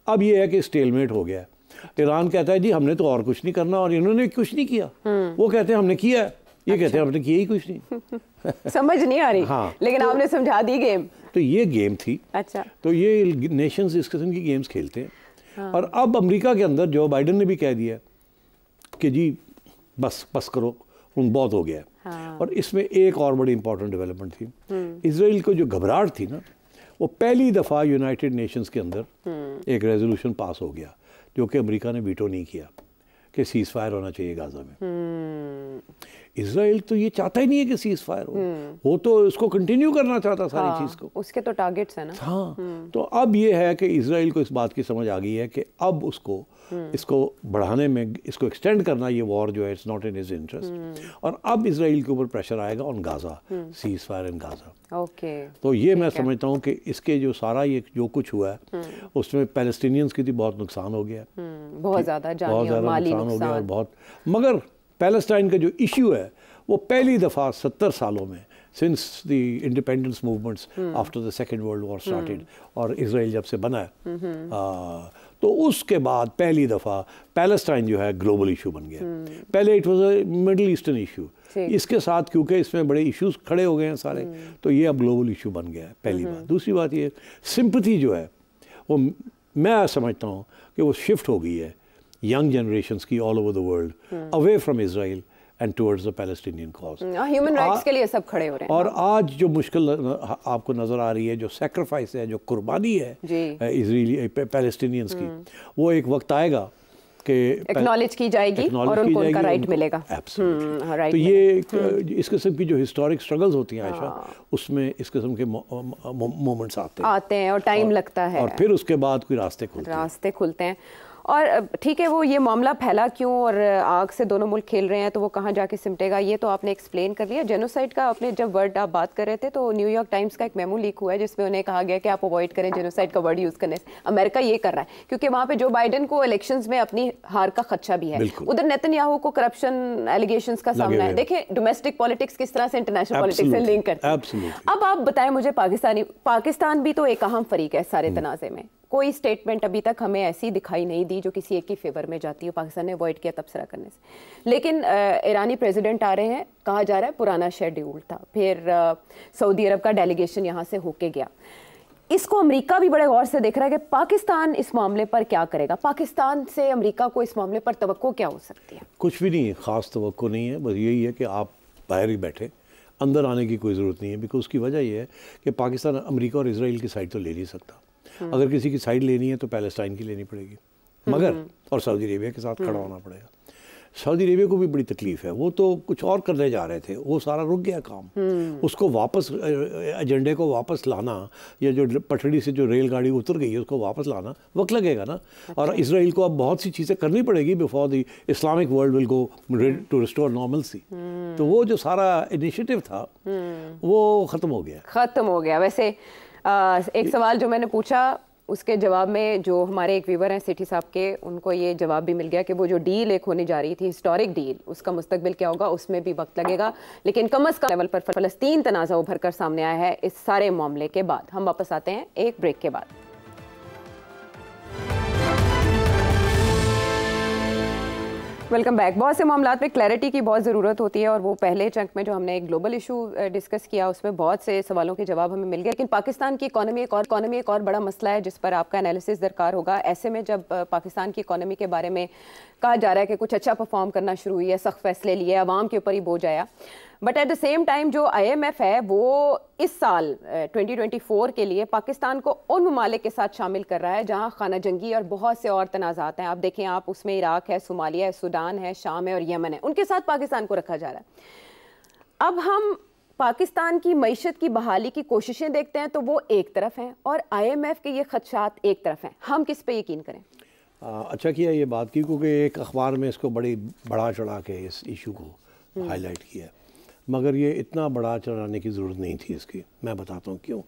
अब ये है कि स्टेलमेट हो गया अच्छा। ईरान कहता है जी हमने तो और कुछ नहीं करना और इन्होंने कुछ नहीं किया वो कहते हैं हमने किया है ये अच्छा। कहते हैं अच्छा। हमने किया ही कुछ नहीं [LAUGHS] समझ नहीं आ रही हाँ लेकिन तो, आपने समझा दी गेम तो ये गेम थी अच्छा तो ये नेशंस इस किस्म की गेम्स खेलते हैं हाँ। और अब अमेरिका के अंदर जो बाइडन ने भी कह दिया कि जी बस बस करो बहुत हो गया है हाँ। और इसमें एक और बड़ी इंपॉर्टेंट डेवलपमेंट थी हम्म। इसराइल को जो घबराहट थी ना वो पहली दफ़ा यूनाइटेड नेशंस के अंदर हम्म। एक रेजोल्यूशन पास हो गया जो कि अमेरिका ने वीटो नहीं किया कि सीज़ फायर होना चाहिए गाज़ा में हम्म। इसराइल तो ये चाहता ही नहीं है कि सीज फायर हो हम्म। वो तो इसको कंटिन्यू करना चाहता सारी हाँ, चीज़ को उसके तो टारगेट्स है ना हाँ हम्म। तो अब ये है कि इसराइल को इस बात की समझ आ गई है कि अब उसको हम्म। इसको बढ़ाने में इसको एक्सटेंड करना ये वॉर जो है it's not in his interest और अब इसराइल के ऊपर प्रेशर आएगा on Gaza ceasefire in Gaza okay तो ये मैं समझता हूँ कि इसके जो सारा ये जो कुछ हुआ है उसमें पैलेस्टीनियंस की भी बहुत नुकसान हो गया बहुत ज़्यादा बहुत ज़्यादा नुकसान हो गया और बहुत मगर पैलेस्टाइन का जो इशू है वो पहली दफ़ा सत्तर सालों में since the independence movements after the second world war started और इसराइल जब से बना है आ, तो उसके बाद पहली दफ़ा पैलेस्टाइन जो है ग्लोबल इशू बन गया हम्म। पहले it was a middle eastern issue इसके साथ क्योंकि इसमें बड़े इश्यूज खड़े हो गए हैं सारे हम्म। तो ये अब ग्लोबल इशू बन गया है पहली बात हम्म। दूसरी बात ये सिंपथी जो है वो मैं समझता हूँ कि वो शिफ्ट हो गई है young generations की all over the world, hmm. away from Israel and towards the Palestinian cause. और ह्यूमन राइट्स के लिए सब खड़े हो रहे हैं। और आज जो मुश्किल आपको नज़र आ रही है, जो सेक्रीफाइस है, जो कुर्बानी है इसराइली पैलेस्टीनियंस की, hmm. वो एक वक्त आएगा कि एक्नॉलेज की जाएगी और उनको उनका राइट मिलेगा राइट hmm, तो ये hmm. इस किस्म की जो हिस्टोरिक स्ट्रगल्स होती हैं आयशा हाँ। उसमें इस किस्म के मोमेंट्स आते हैं आते हैं और टाइम लगता है और फिर उसके बाद कोई रास्ते खुलते हैं रास्ते खुलते हैं और ठीक है वो ये मामला फैला क्यों और आग से दोनों मुल्क खेल रहे हैं तो वो कहाँ जाके सिमटेगा ये तो आपने एक्सप्लेन कर लिया जेनोसाइड का आपने जब वर्ड आप बात कर रहे थे तो न्यूयॉर्क टाइम्स का एक मेमो लीक हुआ है जिसमें उन्हें कहा गया कि आप अवॉइड करें जेनोसाइड का वर्ड यूज़ करने से अमेरिका ये कर रहा है क्योंकि वहाँ पर जो बाइडन को इलेक्शन में अपनी हार का खदशा भी है उधर नितिन को करप्शन एलिगेशन का सामना है देखिए डोमेस्टिक पॉलिटिक्स किस तरह से इंटरनेशनल पॉलिटिक्स से लिंक करते हैं अब आप बताएं मुझे पाकिस्तानी पाकिस्तान भी तो एक अहम फरीक है सारे हम्म। तनाजे में कोई स्टेटमेंट अभी तक हमें ऐसी दिखाई नहीं दी जो किसी एक की फेवर में जाती हो पाकिस्तान ने अवॉइड किया तबसरा करने से लेकिन ईरानी प्रेसिडेंट आ रहे हैं कहा जा रहा है पुराना शेड्यूल था फिर सऊदी अरब का डेलीगेशन यहाँ से होके गया इसको अमेरिका भी बड़े गौर से देख रहा है कि पाकिस्तान इस मामले पर क्या करेगा पाकिस्तान से अमेरिका को इस मामले पर तो क्या हो सकती है कुछ भी नहीं है ख़ास तो नहीं है बस यही है कि आप बाहर ही बैठे अंदर आने की कोई ज़रूरत नहीं है बिकॉज उसकी वजह यह है कि पाकिस्तान अमेरिका और इसराइल की साइड तो ले नहीं सकता हम्म। अगर किसी की साइड लेनी है तो पैलेस्टाइन की लेनी पड़ेगी मगर हम्म। और सऊदी अरेबिया के साथ खड़ा हम्म। होना पड़ेगा सऊदी अरेबिया को भी बड़ी तकलीफ है वो तो कुछ और करने जा रहे थे वो सारा रुक गया काम उसको वापस एजेंडे को वापस लाना या जो पटड़ी से जो रेलगाड़ी उतर गई है उसको वापस लाना वक्त लगेगा ना अच्छा। और इसराइल को अब बहुत सी चीज़ें करनी पड़ेगी before the Islamic world will go to restore normalcy तो वो जो सारा इनिशिएटिव था वो ख़त्म हो गया ख़त्म हो गया वैसे एक सवाल जो मैंने पूछा उसके जवाब में जो हमारे एक व्यूवर हैं सिटी साहब के उनको ये जवाब भी मिल गया कि वो जो डील एक होने जा रही थी हिस्टोरिक डील उसका मुस्तबिल क्या होगा उसमें भी वक्त लगेगा लेकिन कम अज़ कम लेवल पर फलस्तीन तनाज़ा उभर कर सामने आया है इस सारे मामले के बाद हम वापस आते हैं एक ब्रेक के बाद वेलकम बैक बहुत से मामला में क्लैरिटी की बहुत ज़रूरत होती है और वो पहले चंक में जो हमने एक ग्लोबल इशू डिस्कस किया उसमें बहुत से सवालों के जवाब हमें मिल गए लेकिन पाकिस्तान की इकानमी एक और इकानमी एक और बड़ा मसला है जिस पर आपका एनालिसिस दरकार होगा ऐसे में जब पाकिस्तान की इकानमी के बारे में कहा जा रहा है कि कुछ अच्छा परफॉर्म करना शुरू हुई है सख्त फैसले लिए आवाम के ऊपर ही बोझ आया but at the same time जो आईएमएफ है वो इस साल 2024 के लिए पाकिस्तान को उन ममालिक के साथ शामिल कर रहा है जहाँ खाना जंगी और बहुत से और तनाज़ात हैं आप देखें आप उसमें इराक़ है सोमालिया है सूडान है शाम है और यमन है उनके साथ पाकिस्तान को रखा जा रहा है अब हम पाकिस्तान की मीशत की बहाली की कोशिशें देखते हैं तो वो एक तरफ हैं और आईएमएफ के ये खदशात एक तरफ हैं हम किस पे यकीन करें आ, अच्छा किया ये बात की क्योंकि एक अखबार में इसको बड़ी बढ़ा चढ़ा के इस इशू को हम्म। हाईलाइट किया मगर ये इतना बड़ा चलाने की ज़रूरत नहीं थी इसकी मैं बताता हूँ क्यों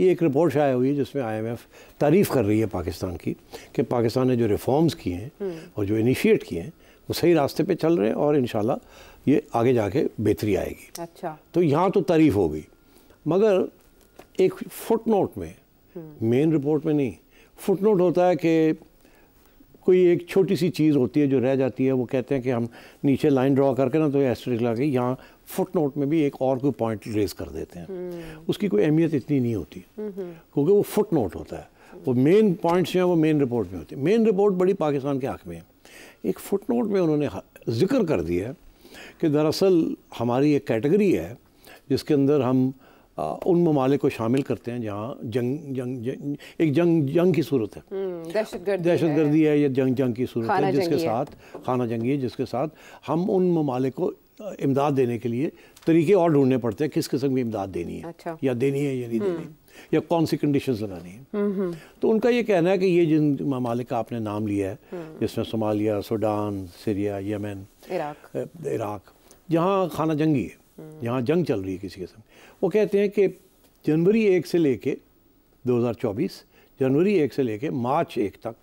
ये एक रिपोर्ट शाया हुई है जिसमें आईएमएफ तारीफ़ कर रही है पाकिस्तान की कि पाकिस्तान ने जो रिफॉर्म्स किए हैं हम्म। और जो इनिशिएट किए हैं वो सही रास्ते पे चल रहे हैं और इन ये आगे जाके बेहतरी आएगी अच्छा तो यहाँ तो तारीफ़ हो गई मगर एक फुट नोट में मेन हम्म। रिपोर्ट में नहीं फुट नोट होता है कि कोई एक छोटी सी चीज़ होती है जो रह जाती है वो कहते हैं कि हम नीचे लाइन ड्रॉ करके ना तो एस्ट्रिक लगा के यहाँ फुट नोट में भी एक और कोई पॉइंट रेज कर देते हैं उसकी कोई अहमियत इतनी नहीं होती क्योंकि वो फुट नोट होता है वो मेन पॉइंट्स जो हैं वो मेन रिपोर्ट में होते हैं मेन रिपोर्ट बड़ी पाकिस्तान के हक में है एक फुट नोट में उन्होंने जिक्र कर दिया कि दरअसल हमारी एक कैटेगरी है जिसके अंदर हम आ, उन ममालिक को शामिल करते हैं जहाँ जंग जंग, जंग एक जंग जंग की सूरत है हम्म, दहशत गर्दी है या जंग जंग की सूरत है जिसके साथ खाना जंगी है जिसके साथ हम उन ममालिक को इमदाद देने के लिए तरीके और ढूंढने पड़ते हैं किस किस्म की इमदाद देनी है अच्छा। या देनी है या नहीं हम्म। देनी या कौन सी कंडीशंस लगानी है हम्म, हम्म। तो उनका ये कहना है कि ये जिन ममालिक का आपने नाम लिया है जिसमें Somalia Sudan Syria Yemen Iraq जहाँ खाना जंगी है जहाँ जंग चल रही है किसी किस्म वो कहते हैं कि जनवरी एक से लेके चौबीस जनवरी एक से लेके मार्च एक तक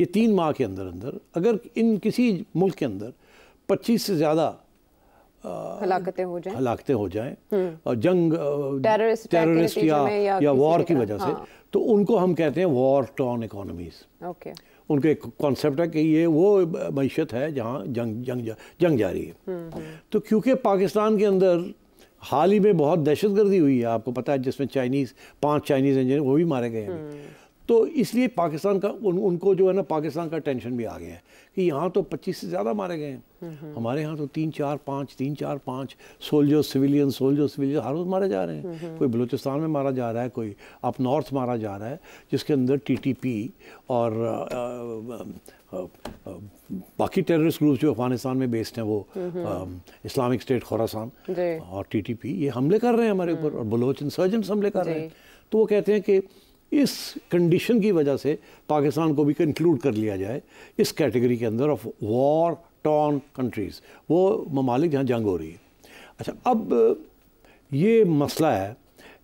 ये तीन माह के अंदर अंदर अगर इन किसी मुल्क के अंदर 25 से ज़्यादा हलाकते हो जाएं हो हम्म। और जंग टेररिस्ट या या, वॉर की वजह से हाँ। तो उनको हम कहते हैं वॉर टॉन इकोनॉमीज उनके एक कॉन्सेप्ट है कि ये वो मीशत है जहाँ जंग जंग जंग रही है हम्म, हम्म। तो क्योंकि पाकिस्तान के अंदर हाल ही में बहुत दहशत गर्दी हुई है आपको पता है जिसमें चाइनीज़ पांच चाइनीज़ इंजीनियर वो भी मारे गए हैं तो इसलिए पाकिस्तान का उन, उनको जो है ना पाकिस्तान का टेंशन भी आ गया है कि यहाँ तो 25 से ज़्यादा मारे गए हैं हम्म, हम्म। हमारे यहाँ तो तीन चार पाँच तीन चार पाँच सोल्जर सिविलियन सोल्जर सिविलियन हर रोज़ मारे जा रहे हैं हम्म, कोई बलूचिस्तान में मारा जा रहा है कोई अप नॉर्थ मारा जा रहा है जिसके अंदर टी और आ, आ, आ, बाकी टेररिस्ट ग्रुप्स जो अफगानिस्तान में बेस्ड हैं वो इस्लामिक स्टेट खोरासान और टीटीपी ये हमले कर रहे हैं हमारे ऊपर और बलोच इंसर्जेंट्स हमले कर रहे हैं तो वो कहते हैं कि इस कंडीशन की वजह से पाकिस्तान को भी कंक्लूड कर लिया जाए इस कैटेगरी के अंदर ऑफ वॉर टॉन कंट्रीज़ वो ममालिक जहाँ जंग हो रही है अच्छा अब ये मसला है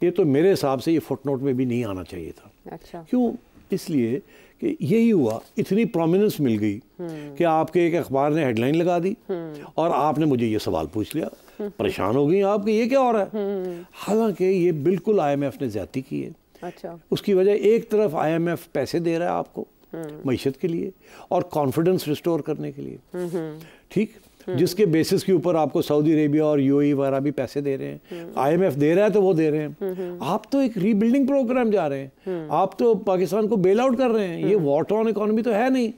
ये तो मेरे हिसाब से ये फुटनोट में भी नहीं आना चाहिए था अच्छा क्यों इसलिए कि यही हुआ इतनी प्रोमिनेंस मिल गई हम्म। कि आपके एक अखबार ने हेडलाइन लगा दी हम्म। और आपने मुझे ये सवाल पूछ लिया हम्म। परेशान हो गई आप कि ये क्या हो रहा है हालांकि ये बिल्कुल आईएमएफ ने ज़्यादा की है अच्छा उसकी वजह एक तरफ आईएमएफ पैसे दे रहा है आपको हम्म। मीशत के लिए और कॉन्फिडेंस रिस्टोर करने के लिए हम्म, हम्म। ठीक जिसके बेसिस के ऊपर आपको सऊदी अरेबिया और यूएई e वगैरह भी पैसे दे रहे हैं आईएमएफ दे रहा है तो वो दे रहे हैं आप तो एक रीबिल्डिंग प्रोग्राम जा रहे हैं आप तो पाकिस्तान को बेल आउट कर रहे हैं ये वॉटर ऑन इकोनॉमी तो है नहीं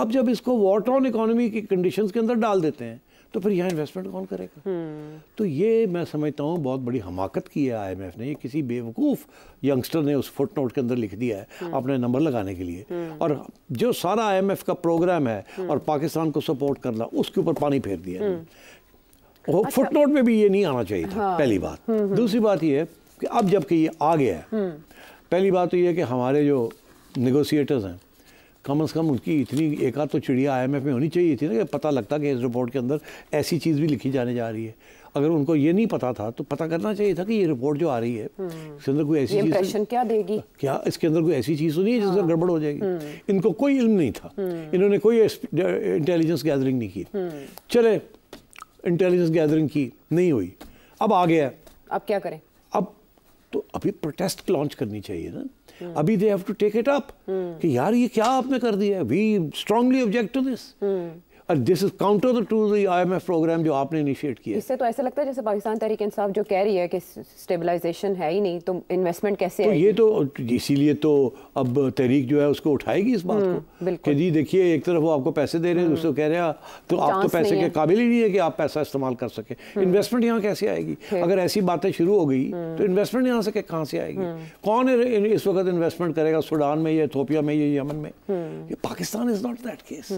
आप जब इसको वॉटर ऑन इकोनॉमी की कंडीशंस के अंदर डाल देते हैं तो फिर यहाँ इन्वेस्टमेंट कौन करेगा हम्म। तो ये मैं समझता हूँ बहुत बड़ी हमाकत की है आईएमएफ ने ये किसी बेवकूफ़ यंगस्टर ने उस फुट नोट के अंदर लिख दिया है हम्म। अपने नंबर लगाने के लिए हम्म। और जो सारा आईएमएफ का प्रोग्राम है और पाकिस्तान को सपोर्ट करना उसके ऊपर पानी फेर दिया अच्छा, फुट नोट में भी ये नहीं आना चाहिए था हाँ। पहली बात दूसरी बात यह है कि अब जबकि ये आ गया है पहली बात तो ये है कि हमारे जो निगोसिएटर्स हैं कम से कम उनकी इतनी एक आध तो चिड़िया आई में होनी चाहिए थी ना कि पता लगता कि इस रिपोर्ट के अंदर ऐसी चीज़ भी लिखी जाने जा रही है अगर उनको ये नहीं पता था तो पता करना चाहिए था कि ये रिपोर्ट जो आ रही है हम्म। इसके अंदर कोई ऐसी चीज़ क्या देगी क्या इसके अंदर कोई ऐसी चीज़ तो नहीं है जिसमें हाँ। गड़बड़ हो जाएगी हम्म। इनको कोई इल्म नहीं था हम्म। इन्होंने कोई इंटेलिजेंस गैदरिंग नहीं की चले इंटेलिजेंस गैदरिंग की नहीं हुई अब आ गया अब क्या करें अब तो अभी प्रोटेस्ट लॉन्च करनी चाहिए ना Hmm. अभी they have to take it up कि यार ये क्या आपने कर दिया we strongly object to this this is counter to the IMF programme जो आपने इनिशिएट किया इससे तो ऐसा लगता है जैसे पाकिस्तान तहरीक इंसाफ जो कह रही है कि स्टेबलाइजेशन है ही नहीं तो इन्वेस्टमेंट कैसे तो ये तो इसीलिए तो अब तहरीक जो है उसको उठाएगी इस बात हम्म, को कि जी देखिए एक तरफ वो आपको पैसे दे रहे हैं हम्म। दूसरे कह रहे हैं हाँ, तो आप तो पैसे के काबिल ही नहीं है कि आप पैसा इस्तेमाल कर सके इन्वेस्टमेंट हम्म। यहाँ कैसे आएगी अगर ऐसी बातें शुरू हो गई तो इन्वेस्टमेंट यहाँ से कहाँ से आएगी कौन इस वक्त इन्वेस्टमेंट करेगा सूडान में या इथोपिया में या यमन में Pakistan is not that case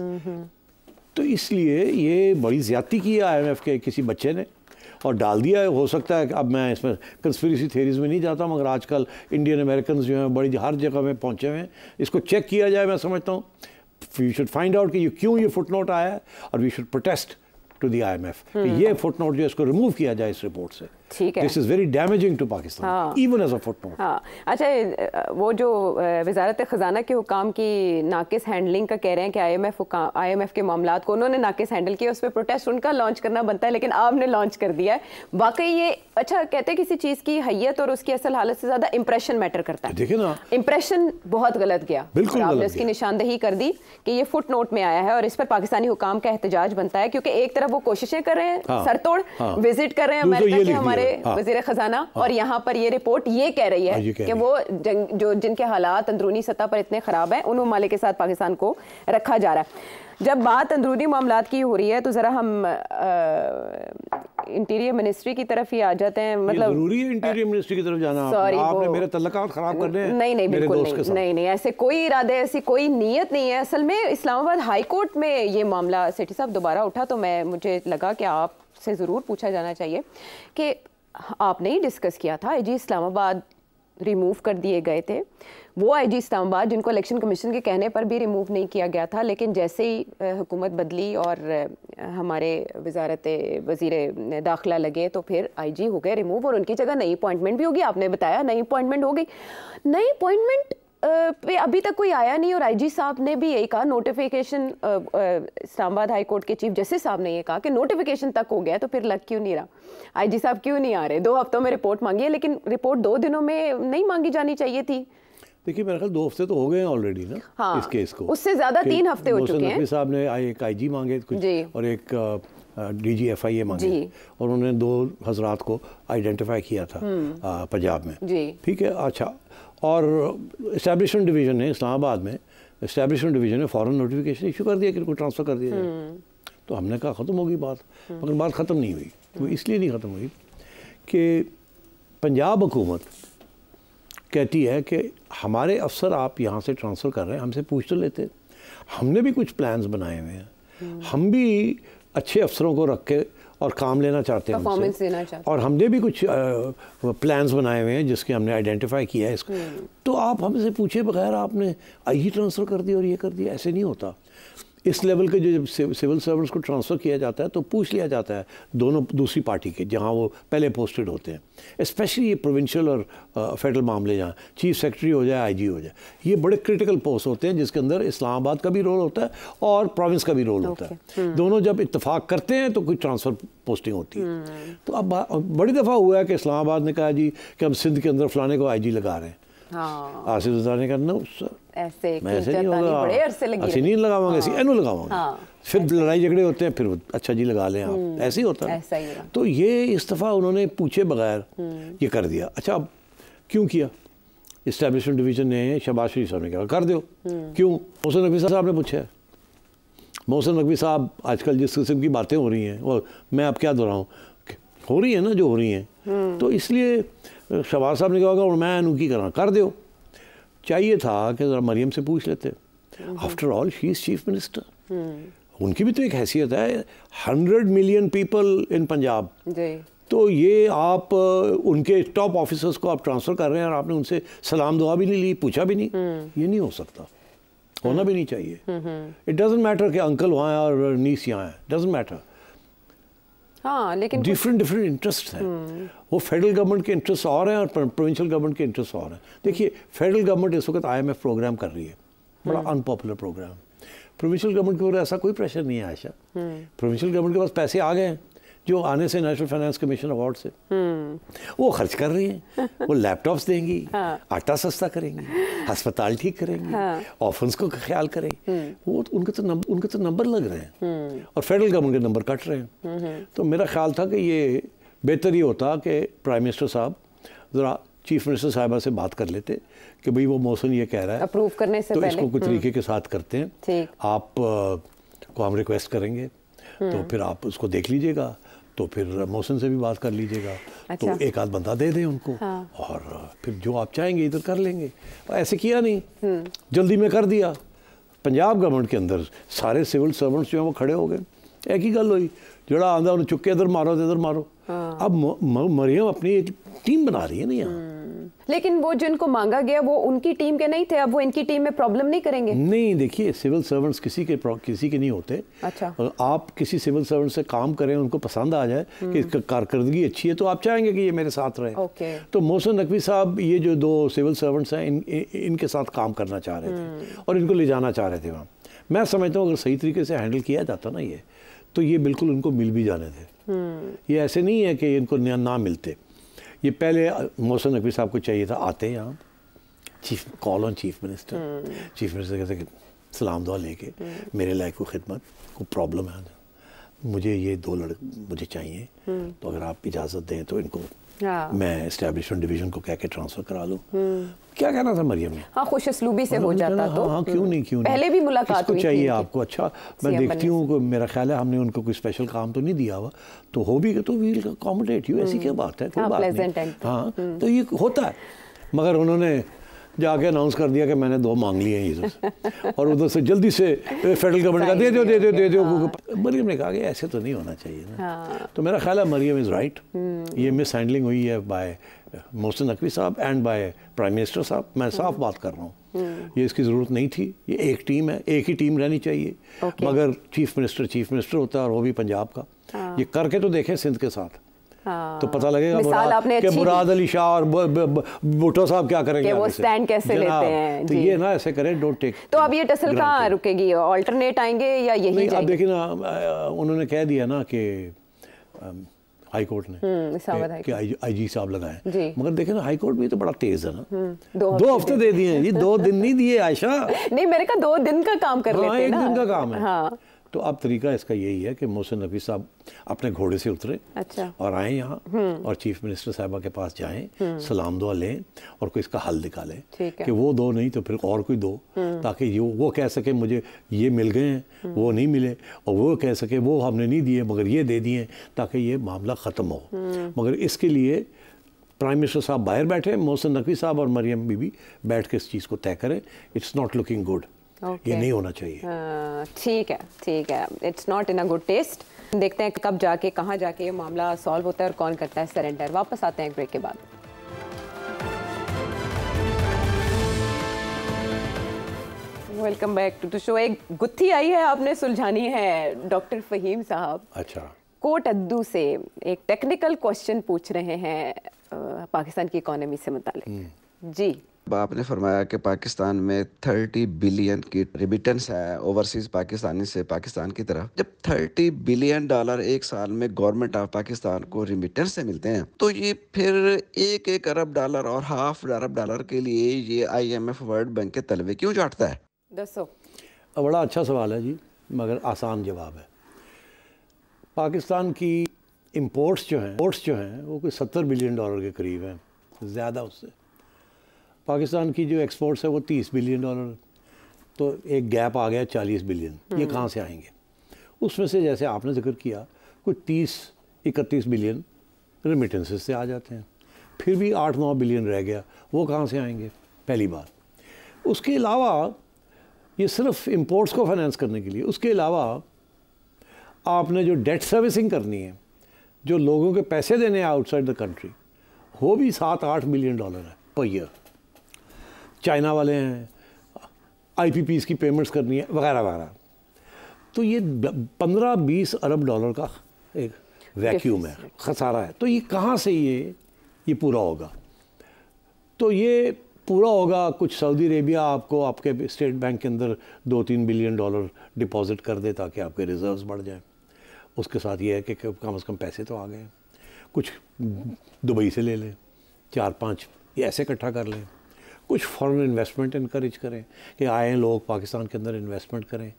तो इसलिए ये बड़ी ज़्यादती की है आई के किसी बच्चे ने और डाल दिया है हो सकता है अब मैं इसमें कंस्परेसी थेरीज में नहीं जाता मगर आजकल इंडियन अमेरिकन जो हैं बड़ी हर जगह में पहुँचे हुए हैं इसको चेक किया जाए मैं समझता हूँ वी शुड फाइंड आउट कि ये क्यों ये फुट नोट आया है और we should protest to the I M F ये फुट नोट जो है इसको रिमूव किया जाए इस रिपोर्ट से ठीक है this is very damaging to Pakistan even as a footnote अच्छा वो जो वजारत ख़जाना के हुकाम की नाकिस हैंडलिंग का कह रहे हैं कि आईएमएफ आईएमएफ के मामला को उन्होंने नाकिस हैंडल किया उस पर प्रोटेस्ट उनका लॉन्च करना बनता है लेकिन आपने लॉन्च कर दिया है वाकई ये अच्छा कहते हैं किसी चीज़ की हैत और उसकी असल हालत से ज़्यादा इंप्रेशन मैटर करता है देखिए ना इंप्रेशन बहुत गलत गया बिल्कुल आपने उसकी निशानदेही कर दी कि ये फुट नोट में आया है और इस पर पाकिस्तानी हुकाम का एहतजाज बनता है क्योंकि एक तरफ वो कोशिशें कर रहे हैं हाँ। सरतोड़ विजिट हाँ। कर रहे हैं अमेरिका के हमारे हमारे हाँ। वजीर खजाना हाँ। और यहाँ पर ये रिपोर्ट ये कह रही है हाँ, कि वो जो जिनके हालात अंदरूनी सतह पर इतने ख़राब है उन ममालिक के साथ पाकिस्तान को रखा जा रहा है जब बात अंदरूनी मामला की हो रही है तो ज़रा हम इंटीरियर मिनिस्ट्री की तरफ ही आ जाते हैं मतलब ज़रूरी है इंटीरियर मिनिस्ट्री की तरफ जाना सॉरी आपने मेरे तल्लकात ख़राब कर हैं नहीं नहीं बिल्कुल नहीं नहीं नहीं ऐसे कोई इरादे ऐसी कोई नीयत नहीं है असल में इस्लामाबाद हाई कोर्ट में ये मामला सेठी साहब दोबारा उठा तो मैं मुझे लगा कि आप आपसे ज़रूर पूछा जाना चाहिए कि आपने ही डिस्कस किया था आई जी इस्लामाबाद रिमूव कर दिए गए थे वो आई जी इस्लामाबाद जिनको इलेक्शन कमीशन के कहने पर भी रिमूव नहीं किया गया था लेकिन जैसे ही हुकूमत बदली और हमारे वजारत वजीर दाखिला लगे तो फिर आई जी हो गए रिमूव और उनकी जगह नई अपॉइंटमेंट भी होगी आपने बताया नई अपॉइंटमेंट हो गई नई अपॉइंटमेंट पे अभी तक कोई आया नहीं और आईजी साहब ने भी यही कहा नोटिफिकेशन इस्लामाबाद हाई कोर्ट के चीफ जस्टिस साहब ने ये कहा कि नोटिफिकेशन तक हो गया तो फिर लग क्यों नहीं रहा आईजी साहब क्यों नहीं आ रहे दो हफ्तों में रिपोर्ट मांगी है लेकिन रिपोर्ट दो दिनों में नहीं मांगी जानी चाहिए थी देखिए मेरा ख्याल दो हफ्ते तो हो गए हैं ऑलरेडी ना हाँ, इस केस को उससे ज्यादा तीन हफ्ते हो चुके हैं साहब ने एक आईजी मांगे कुछ और एक डी जी एफ आई ए मांगे और उन्होंने दो हजरात को आइडेंटिफाई किया था हम्म। पंजाब में ठीक है अच्छा और इस्टेब्लिशमेंट डिवीज़न है इस्लामाबाद में इस्टेब्लिशमेंट डिवीज़न ने फॉरन नोटिफिकेशन इशू कर दिया कि उनको ट्रांसफ़र कर दिया जाए हम्म। तो हमने कहा ख़त्म होगी बात हम्म। मगर बात ख़त्म नहीं हुई वो इसलिए नहीं ख़त्म हुई कि पंजाब हुकूमत कहती है कि हमारे अफसर आप यहाँ से ट्रांसफ़र कर रहे हैं हमसे पूछ तो लेते हमने भी कुछ प्लान्स बनाए हुए हैं हम्म। हम भी अच्छे अफसरों को रख के और काम लेना चाहते हैं परफॉर्मेंस लेना चाहते और हमने भी कुछ प्लान्स बनाए हुए हैं जिसके हमने आइडेंटिफाई किया है इसको हम्म। तो आप हमसे पूछे बगैर आपने ये ट्रांसफ़र कर दिया और ये कर दिया ऐसे नहीं होता इस लेवल के जो जब सिविल सर्वेंट्स को ट्रांसफ़र किया जाता है तो पूछ लिया जाता है दोनों दूसरी पार्टी के जहाँ वो पहले पोस्टेड होते हैं स्पेशली ये प्रोविंशियल और फेडरल मामले जहाँ चीफ सेक्रेटरी हो जाए आईजी हो जाए ये बड़े क्रिटिकल पोस्ट होते हैं जिसके अंदर इस्लामाबाद का भी रोल होता है और प्रोविंस का भी रोल होता है hmm। दोनों जब इतफाक़ करते हैं तो कोई ट्रांसफ़र पोस्टिंग होती है hmm। तो अब बड़ी दफ़ा हुआ है कि इस्लामाबाद ने कहा जी कि हम सिंध के अंदर फलाने को आई लगा रहे हैं हाँ। आसिफ जरदार ने नो सर ऐसे ऐसे नहीं होगा ऐसे हाँ। नहीं लगावांगे हाँ। ऐसे एनू लगावांगे फिर लड़ाई झगड़े होते हैं फिर अच्छा जी लगा लें आप हम्म। ऐसे ही होता है तो ये इस्तीफ़ा उन्होंने पूछे बगैर हम्म। ये कर दिया अच्छा अब क्यों किया इस्टेब्लिशमेंट डिवीजन ने शहबाज शरीफ साहब ने कहा कर दो हम्म। क्यों मोहसिन नकवी साहब ने पूछा है मोहसिन नकवी साहब आजकल जिस किस्म की बातें हो रही हैं और मैं आप क्या दोहराऊँ हो रही है ना जो हो रही हैं हम्म। तो इसलिए शबाज साहब ने कहा होगा मैं अनुकी करा कर दो चाहिए था कि ज़रा मरियम से पूछ लेते after all she is chief minister उनकी भी तो एक हैसियत है hundred million people in Punjab तो ये आप उनके टॉप ऑफिसर्स को आप ट्रांसफ़र कर रहे हैं और आपने उनसे सलाम दुआ भी नहीं ली पूछा भी नहीं हम्म। ये नहीं हो सकता होना भी नहीं चाहिए इट डजेंट मैटर कि अंकल वहाँ हैं और नीस यहाँ हैं डजेंट मैटर हाँ लेकिन डिफरेंट डिफरेंट इंटरेस्ट हैं हम्म। वो फेडरल गवर्नमेंट के इंटरेस्ट और हैं और प्रोविंशियल गवर्नमेंट के इंटरेस्ट और हैं देखिए फेडरल गवर्नमेंट इस वक्त आई प्रोग्राम कर रही है बड़ा अनपॉपुलर प्रोग्राम प्रोविंशियल गवर्नमेंट के ऊपर ऐसा कोई प्रेशर नहीं है आशा प्रोविंशियल गवर्नमेंट के पास पैसे आ गए हैं जो आने से नेशनल फाइनेंस कमीशन अवार्ड से वो खर्च कर रही हैं वो लैपटॉप्स [LAUGHS] देंगी हाँ। आटा सस्ता करेंगी अस्पताल ठीक करेंगी हाँ। को ख्याल करें हम्म। वो तो उनके तो नंबर उनके तो नंबर लग रहे हैं हम्म। और फेडरल गवर्नमेंट के नंबर कट रहे हैं हम्म, तो मेरा ख्याल था कि ये बेहतर ही होता कि प्राइम मिनिस्टर साहब ज़रा चीफ मिनिस्टर साहबा से बात कर लेते कि भाई वो मौसम ये कह रहा है अप्रूव करने से तो पहले? इसको कुछ तरीके के साथ करते हैं आप को हम रिक्वेस्ट करेंगे तो फिर आप उसको देख लीजिएगा तो फिर मोहसिन से भी बात कर लीजिएगा तो अच्छा। तो एक आध बंदा दे दें उनको हाँ। और फिर जो आप चाहेंगे इधर कर लेंगे ऐसे किया नहीं हम्म। जल्दी में कर दिया पंजाब गवर्नमेंट के अंदर सारे सिविल सर्वेंट्स जो हैं वो खड़े हो गए एक ही गल हुई जोड़ा आंदा उन्हें चुके इधर मारो इधर मारो हाँ। अब मरियम अपनी एक टीम बना रही है ना यहाँ हम्म। लेकिन वो जिनको मांगा गया वो उनकी टीम के नहीं थे अब वो इनकी टीम में प्रॉब्लम नहीं करेंगे नहीं देखिए सिविल सर्वेंट्स किसी के किसी के नहीं होते अच्छा आप किसी सिविल सर्वेंट से काम करें उनको पसंद आ जाए कि हम्म। इसका कारकर्दगी अच्छी है तो आप चाहेंगे कि ये मेरे साथ रहे तो मोहसिन नकवी साहब ये जो दो सिविल सर्वेंट्स हैं इन, इनके साथ काम करना चाह रहे थे हम्म। और इनको ले जाना चाह रहे थे वहाँ मैं समझता हूँ अगर सही तरीके से हैंडल किया जाता ना ये तो ये बिल्कुल उनको मिल भी जाने थे हम्म। ये ऐसे नहीं है कि इनको ना मिलते ये पहले मोहसन नकवी साहब को चाहिए था आते यहाँ chief call on chief minister chief minister कहते हैं सलाम दुआ लेके हम्म। मेरे लायक को खिदमत को प्रॉब्लम है मुझे ये दो लड़के मुझे चाहिए हम्म। तो अगर आप इजाज़त दें तो इनको हाँ। मैं एस्टेब्लिशमेंट डिवीजन को कह के ट्रांसफर करा लूँ हम्म। क्या कहना था मरियम ने हाँ खुश असलूबी से हो जाता हाँ, तो हाँ क्यों हम्म। नहीं क्यों पहले भी मुलाकात हुई चाहिए आपको अच्छा मैं देखती हूँ मेरा ख्याल है हमने उनको कोई स्पेशल काम तो नहीं दिया हुआ तो हो भी तो वील अकोमोडेट यू ऐसी हम्म। क्या बात है कोई हाँ, बात नहीं हाँ तो ये होता है मगर उन्होंने जाके अनाउंस कर दिया कि मैंने दो मांग लिए हैं इधर से और उधर से जल्दी से फेडरल गवर्नमेंट का दे दो दे दो दे दो मरियम ने कहा कि ऐसे तो नहीं होना चाहिए ना हाँ। तो मेरा ख्याल है मरियम इज़ राइट हम्म। ये मिस हैंडलिंग हुई है बाय uh, मोहसिन नकवी साहब एंड बाय प्राइम मिनिस्टर साहब मैं हम्म। साफ बात कर रहा हूँ हम्म। ये इसकी ज़रूरत नहीं थी ये एक टीम है एक ही टीम रहनी चाहिए मगर चीफ मिनिस्टर चीफ मिनिस्टर होता है और वो भी पंजाब का हाँ। ये करके तो देखें सिंध के साथ हाँ। तो पता लगेगा मुराद आपने कि मुराद अली शाह और भुट्टो साहब क्या करेंगे वो स्टैंड कैसे लेते हैं तो ये ना ऐसे करें डोंट टेक तो अब ये टसल कहाँ रुकेगी ऑल्टरनेट आएंगे या यही अब देखिए ना उन्होंने कह दिया ना कि हाई कोर्ट ने हम्म, कि आई जी साहब लगाए मगर देखे ना हाई कोर्ट भी तो बड़ा तेज है ना हम्म, दो हफ्ते दे दिए हैं दो दिन नहीं दिए आयशा [LAUGHS] नहीं मेरे का दो दिन का काम कर हाँ, लेते हैं एक दिन का काम है हाँ। तो अब तरीका इसका यही है कि मोहसिन नबी साहब अपने घोड़े से उतरे अच्छा और आए यहाँ हम्म। और चीफ मिनिस्टर साहबा के पास जाएं हम्म। सलाम दुआ लें और कोई इसका हल निकालें कि वो दो नहीं तो फिर और कोई दो हम्म। ताकि ये वो कह सके मुझे ये मिल गए हैं वो नहीं मिले और वो कह सके वो हमने नहीं दिए मगर ये दे दिए ताकि ये मामला ख़त्म हो मगर इसके लिए प्राइम मिनिस्टर साहब बाहर बैठे मोहसिन नकवी साहब और मरियम बीबी बैठ के इस चीज़ को तय करें इट्स नॉट लुकिंग गुड ये नहीं होना चाहिए हाँ, ठीक है ठीक है it's not in a good test देखते हैं कब जाके कहाँ जाके ये मामला सॉल्व होता है और कौन करता है सरेंडर वापस आते हैं एक ब्रेक के बाद welcome back to to show एक गुत्थी आई है आपने सुलझानी है डॉक्टर फहीम साहब अच्छा कोट अद्दू से एक टेक्निकल क्वेश्चन पूछ रहे हैं पाकिस्तान की इकोनॉमी से मुतालिक हम्म। जी आपने फरमाया कि पाकिस्तान में 30 बिलियन की रिमिटेंस है ओवरसीज पाकिस्तानी से पाकिस्तान की तरफ जब 30 बिलियन डॉलर एक साल में गवर्नमेंट ऑफ पाकिस्तान को रिमिटेंस से मिलते हैं तो ये फिर एक एक अरब डॉलर और हाफ अरब डॉलर के लिए ये आईएमएफ वर्ल्ड बैंक के तलबे क्यों जाटता है दसो बड़ा अच्छा सवाल है जी मगर आसान जवाब है पाकिस्तान की इम्पोर्ट्स जो हैं इम्पोर्ट्स जो हैं वो कोई सत्तर बिलियन डॉलर के करीब हैं ज़्यादा उससे पाकिस्तान की जो एक्सपोर्ट्स है वो तीस बिलियन डॉलर तो एक गैप आ गया चालीस बिलियन ये हम्म। कहाँ से आएंगे उसमें से जैसे आपने जिक्र किया कुछ तीस इकतीस बिलियन रेमिटेंसेस से आ जाते हैं फिर भी आठ नौ बिलियन रह गया वो कहाँ से आएंगे पहली बार उसके अलावा ये सिर्फ इम्पोर्ट्स को फाइनेंस करने के लिए उसके अलावा आपने जो डेट सर्विसिंग करनी है जो लोगों के पैसे देने हैं आउटसाइड द कंट्री वो भी सात आठ बिलियन डॉलर है पर ईयर चाइना वाले हैं आई की पेमेंट्स करनी है वगैरह वगैरह तो ये पंद्रह बीस अरब डॉलर का एक वैक्यूम है खसारा है तो ये कहाँ से ये ये पूरा होगा तो ये पूरा होगा कुछ सऊदी अरेबिया आपको आपके स्टेट बैंक के अंदर दो तीन बिलियन डॉलर डिपॉजिट कर दे ताकि आपके रिजर्व्स बढ़ जाएं उसके साथ ये है कि कम से कम पैसे तो आ गए कुछ दुबई से ले लें चार पाँच ये ऐसे इकट्ठा कर लें कुछ फॉरेन इन्वेस्टमेंट इनक्रेज करें कि आए लोग पाकिस्तान के अंदर इन्वेस्टमेंट करें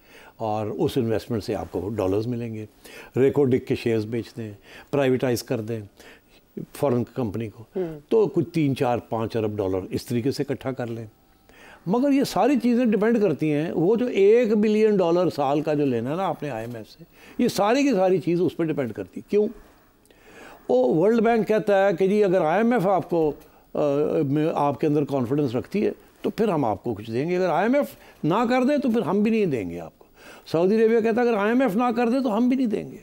और उस इन्वेस्टमेंट से आपको डॉलर्स मिलेंगे रेकोडिक के शेयर्स बेच दें प्राइवेटाइज कर दें फॉरेन कंपनी को हम्म। तो कुछ तीन चार पाँच अरब डॉलर इस तरीके से इकट्ठा कर लें मगर ये सारी चीज़ें डिपेंड करती हैं वो जो एक बिलियन डॉलर साल का जो लेना है ना आपने एफ से ये सारी की सारी चीज़ उस पर डिपेंड करती क्यों वो वर्ल्ड बैंक कहता है कि जी अगर एफ़ आपको में आपके अंदर कॉन्फिडेंस रखती है तो फिर हम आपको कुछ देंगे अगर आईएमएफ ना कर दे तो फिर हम भी नहीं देंगे आपको सऊदी अरेबिया कहता अगर आईएमएफ ना कर दे तो हम भी नहीं देंगे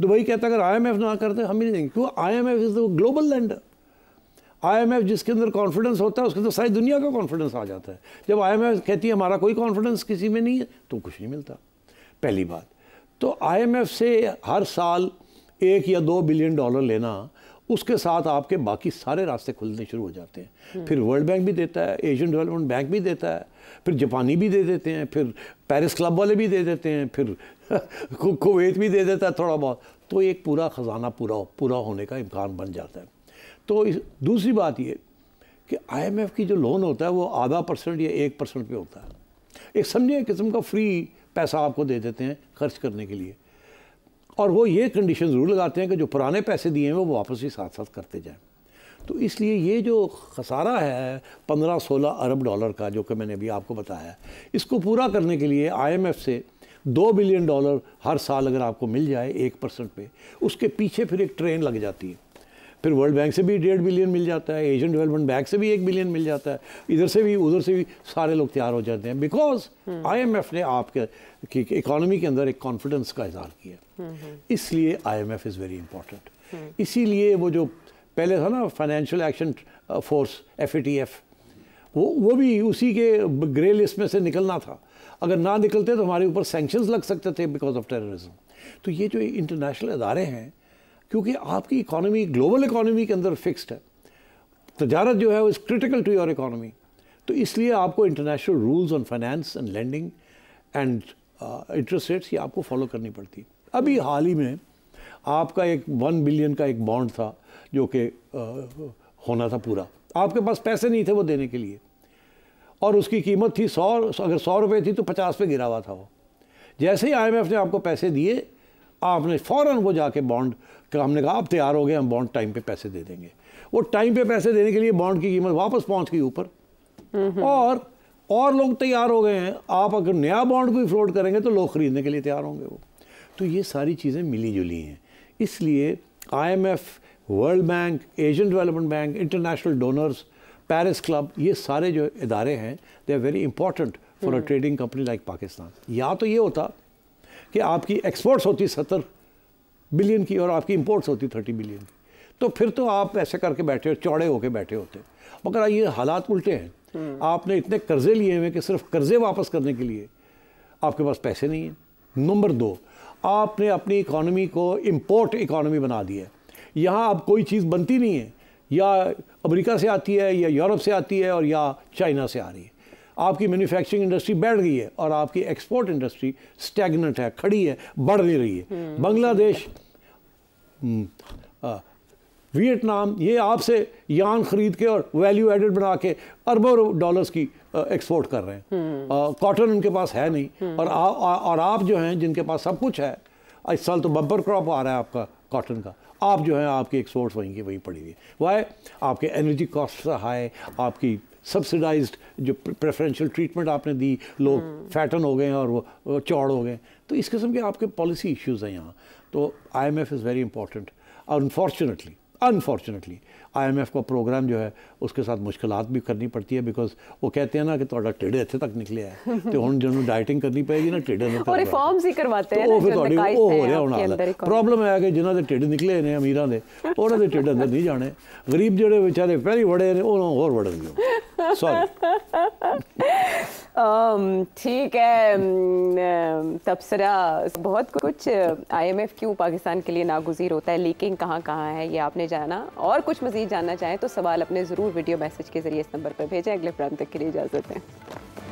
दुबई कहता अगर आईएमएफ ना कर दे हम भी नहीं देंगे क्यों I is the global lender IMF जिसके अंदर कॉन्फिडेंस होता है उसके अंदर सारी दुनिया का कॉन्फिडेंस आ जाता है जब आईएमएफ कहती है हमारा कोई कॉन्फिडेंस किसी में नहीं है तो कुछ नहीं मिलता पहली बात तो आईएमएफ से हर साल एक या दो बिलियन डॉलर लेना उसके साथ आपके बाकी सारे रास्ते खुलने शुरू हो जाते हैं फिर वर्ल्ड बैंक भी देता है एशियन डेवलपमेंट बैंक भी देता है फिर जापानी भी दे देते हैं फिर पेरिस क्लब वाले भी दे देते हैं फिर [LAUGHS] कुवैत भी दे देता है थोड़ा बहुत तो एक पूरा ख़जाना पूरा पूरा होने का इम्कान बन जाता है तो इस, दूसरी बात ये कि आई की जो लोन होता है वो आधा परसेंट या एक परसेंट पर होता है एक समझिए किस्म का फ्री पैसा आपको दे देते हैं खर्च करने के लिए और वो ये कंडीशन ज़रूर लगाते हैं कि जो पुराने पैसे दिए हैं वो वापस ही साथ साथ करते जाएं तो इसलिए ये जो खसारा है पंद्रह सोलह अरब डॉलर का जो कि मैंने अभी आपको बताया इसको पूरा करने के लिए आईएमएफ से दो बिलियन डॉलर हर साल अगर आपको मिल जाए एक परसेंट पर उसके पीछे फिर एक ट्रेन लग जाती है फिर वर्ल्ड बैंक से भी डेढ़ बिलियन मिल जाता है एशियन डेवलपमेंट बैंक से भी एक बिलियन मिल जाता है इधर से भी उधर से भी सारे लोग तैयार हो जाते हैं बिकॉज आईएमएफ हम्म। ने आपके इकोनॉमी के अंदर एक कॉन्फिडेंस का इजहार किया हम्म, हम्म। इसलिए आईएमएफ इज़ वेरी इंपॉर्टेंट इसीलिए वो जो पहले था ना फाइनेंशियल एक्शन फोर्स एफ वो वो भी उसी के ग्रे लिस्ट में से निकलना था अगर ना निकलते तो हमारे ऊपर सेंक्शंस लग सकते थे बिकॉज ऑफ टेररिज्म तो ये जो इंटरनेशनल अदारे हैं क्योंकि आपकी इकोनॉमी ग्लोबल इकोनॉमी के अंदर फिक्स्ड है तजारत जो है वो is critical to your economy तो इसलिए आपको international rules on finance and lending and interest rates ये आपको फॉलो करनी पड़ती अभी हाल ही में आपका एक वन बिलियन का एक बॉन्ड था जो कि uh, होना था पूरा आपके पास पैसे नहीं थे वो देने के लिए और उसकी कीमत थी सौ अगर सौ रुपये थी तो पचास पे गिरा हुआ था वो जैसे ही आईएमएफ ने आपको पैसे दिए आपने फौरन वो जाके बॉन्ड का हमने कहा आप तैयार हो गए हम बॉन्ड टाइम पे पैसे दे देंगे वो टाइम पे पैसे देने के लिए बॉन्ड की कीमत वापस पहुंच गई ऊपर और और लोग तैयार हो गए हैं आप अगर नया बॉन्ड कोई फ्लोट करेंगे तो लोग ख़रीदने के लिए तैयार होंगे वो तो ये सारी चीज़ें मिली जुली हैं इसलिए F World Bank Asian Development Bank international donors Paris Club ये सारे जो इदारे हैं they are very important for a trading company like Pakistan या तो ये होता कि आपकी एक्सपोर्ट्स होती सत्तर बिलियन की और आपकी इम्पोर्ट्स होती थर्टी बिलियन की तो फिर तो आप ऐसे करके बैठे चौड़े होके बैठे होते मगर ये हालात उल्टे हैं हम्म। आपने इतने कर्जे लिए हुए कि सिर्फ कर्जे वापस करने के लिए आपके पास पैसे नहीं हैं नंबर दो आपने अपनी इकॉनमी को इम्पोर्ट इकॉनमी बना दी है यहाँ अब कोई चीज़ बनती नहीं है या अमेरिका से आती है या यूरोप से आती है और या चाइना से आ रही है आपकी मैन्युफैक्चरिंग इंडस्ट्री बैठ गई है और आपकी एक्सपोर्ट इंडस्ट्री स्टैगनेंट है खड़ी है बढ़ नहीं रही है हम्म। बांग्लादेश हम्म, वियतनाम ये आपसे यान खरीद के और वैल्यू एडेड बना के अरबों डॉलर्स की एक्सपोर्ट कर रहे हैं कॉटन हम्म। उनके पास है नहीं और आ, आ, और आप जो हैं जिनके पास सब कुछ है इस साल तो बम्पर क्रॉप आ रहा है आपका कॉटन का आप जो है आपकी एक्सपोर्ट्स वहीं की वहीं पड़ी हुई है वह आपके एनर्जी कॉस्ट हाई आपकी सब्सिडाइज्ड जो प्रेफरेंशियल ट्रीटमेंट आपने दी लोग फैटन हम्म। हो गए और वो चौड़ हो गए तो इस किस्म के आपके पॉलिसी इश्यूज़ हैं यहाँ तो I M F is very important unfortunately unfortunately I का प्रोग्राम जो है उसके साथ मुश्किल भी करनी पड़ती है बिकॉज वो कहते हैं ना कि थोड़ा टेढ़े इतने तक निकले है [LAUGHS] तो हम जो डाइटिंग करनी पड़ेगी ना टेढ़े रिफॉर्म्स ही करवाते तो हैं ਉਹ ਫਿਰ ਤੁਹਾਡੀ ਉਹ ਹੋ ਰਿਹਾ ਉਹਨਾਂ ਦਾ ਪ੍ਰੋਬਲਮ ਹੈ ਕਿ ਜਿਨ੍ਹਾਂ ਦੇ ਢਿੱਡ ਨਿਕਲੇ ਨੇ ਅਮੀਰਾਂ ਦੇ ਉਹਨਾਂ ਦੇ ਢਿੱਡ ਅੰਦਰ ਨਹੀਂ ਜਾਣੇ ਗਰੀਬ ठीक है तबसरा बहुत कुछ आई आईएमएफ क्यों पाकिस्तान के लिए नागुजीर होता है लीकिंग कहाँ कहाँ है ये आपने जाना और कुछ मजीद मजीद जानना चाहें तो सवाल अपने ज़रूर वीडियो मैसेज के जरिए इस नंबर पर भेजें अगले प्रांत तक के लिए इजाज़त है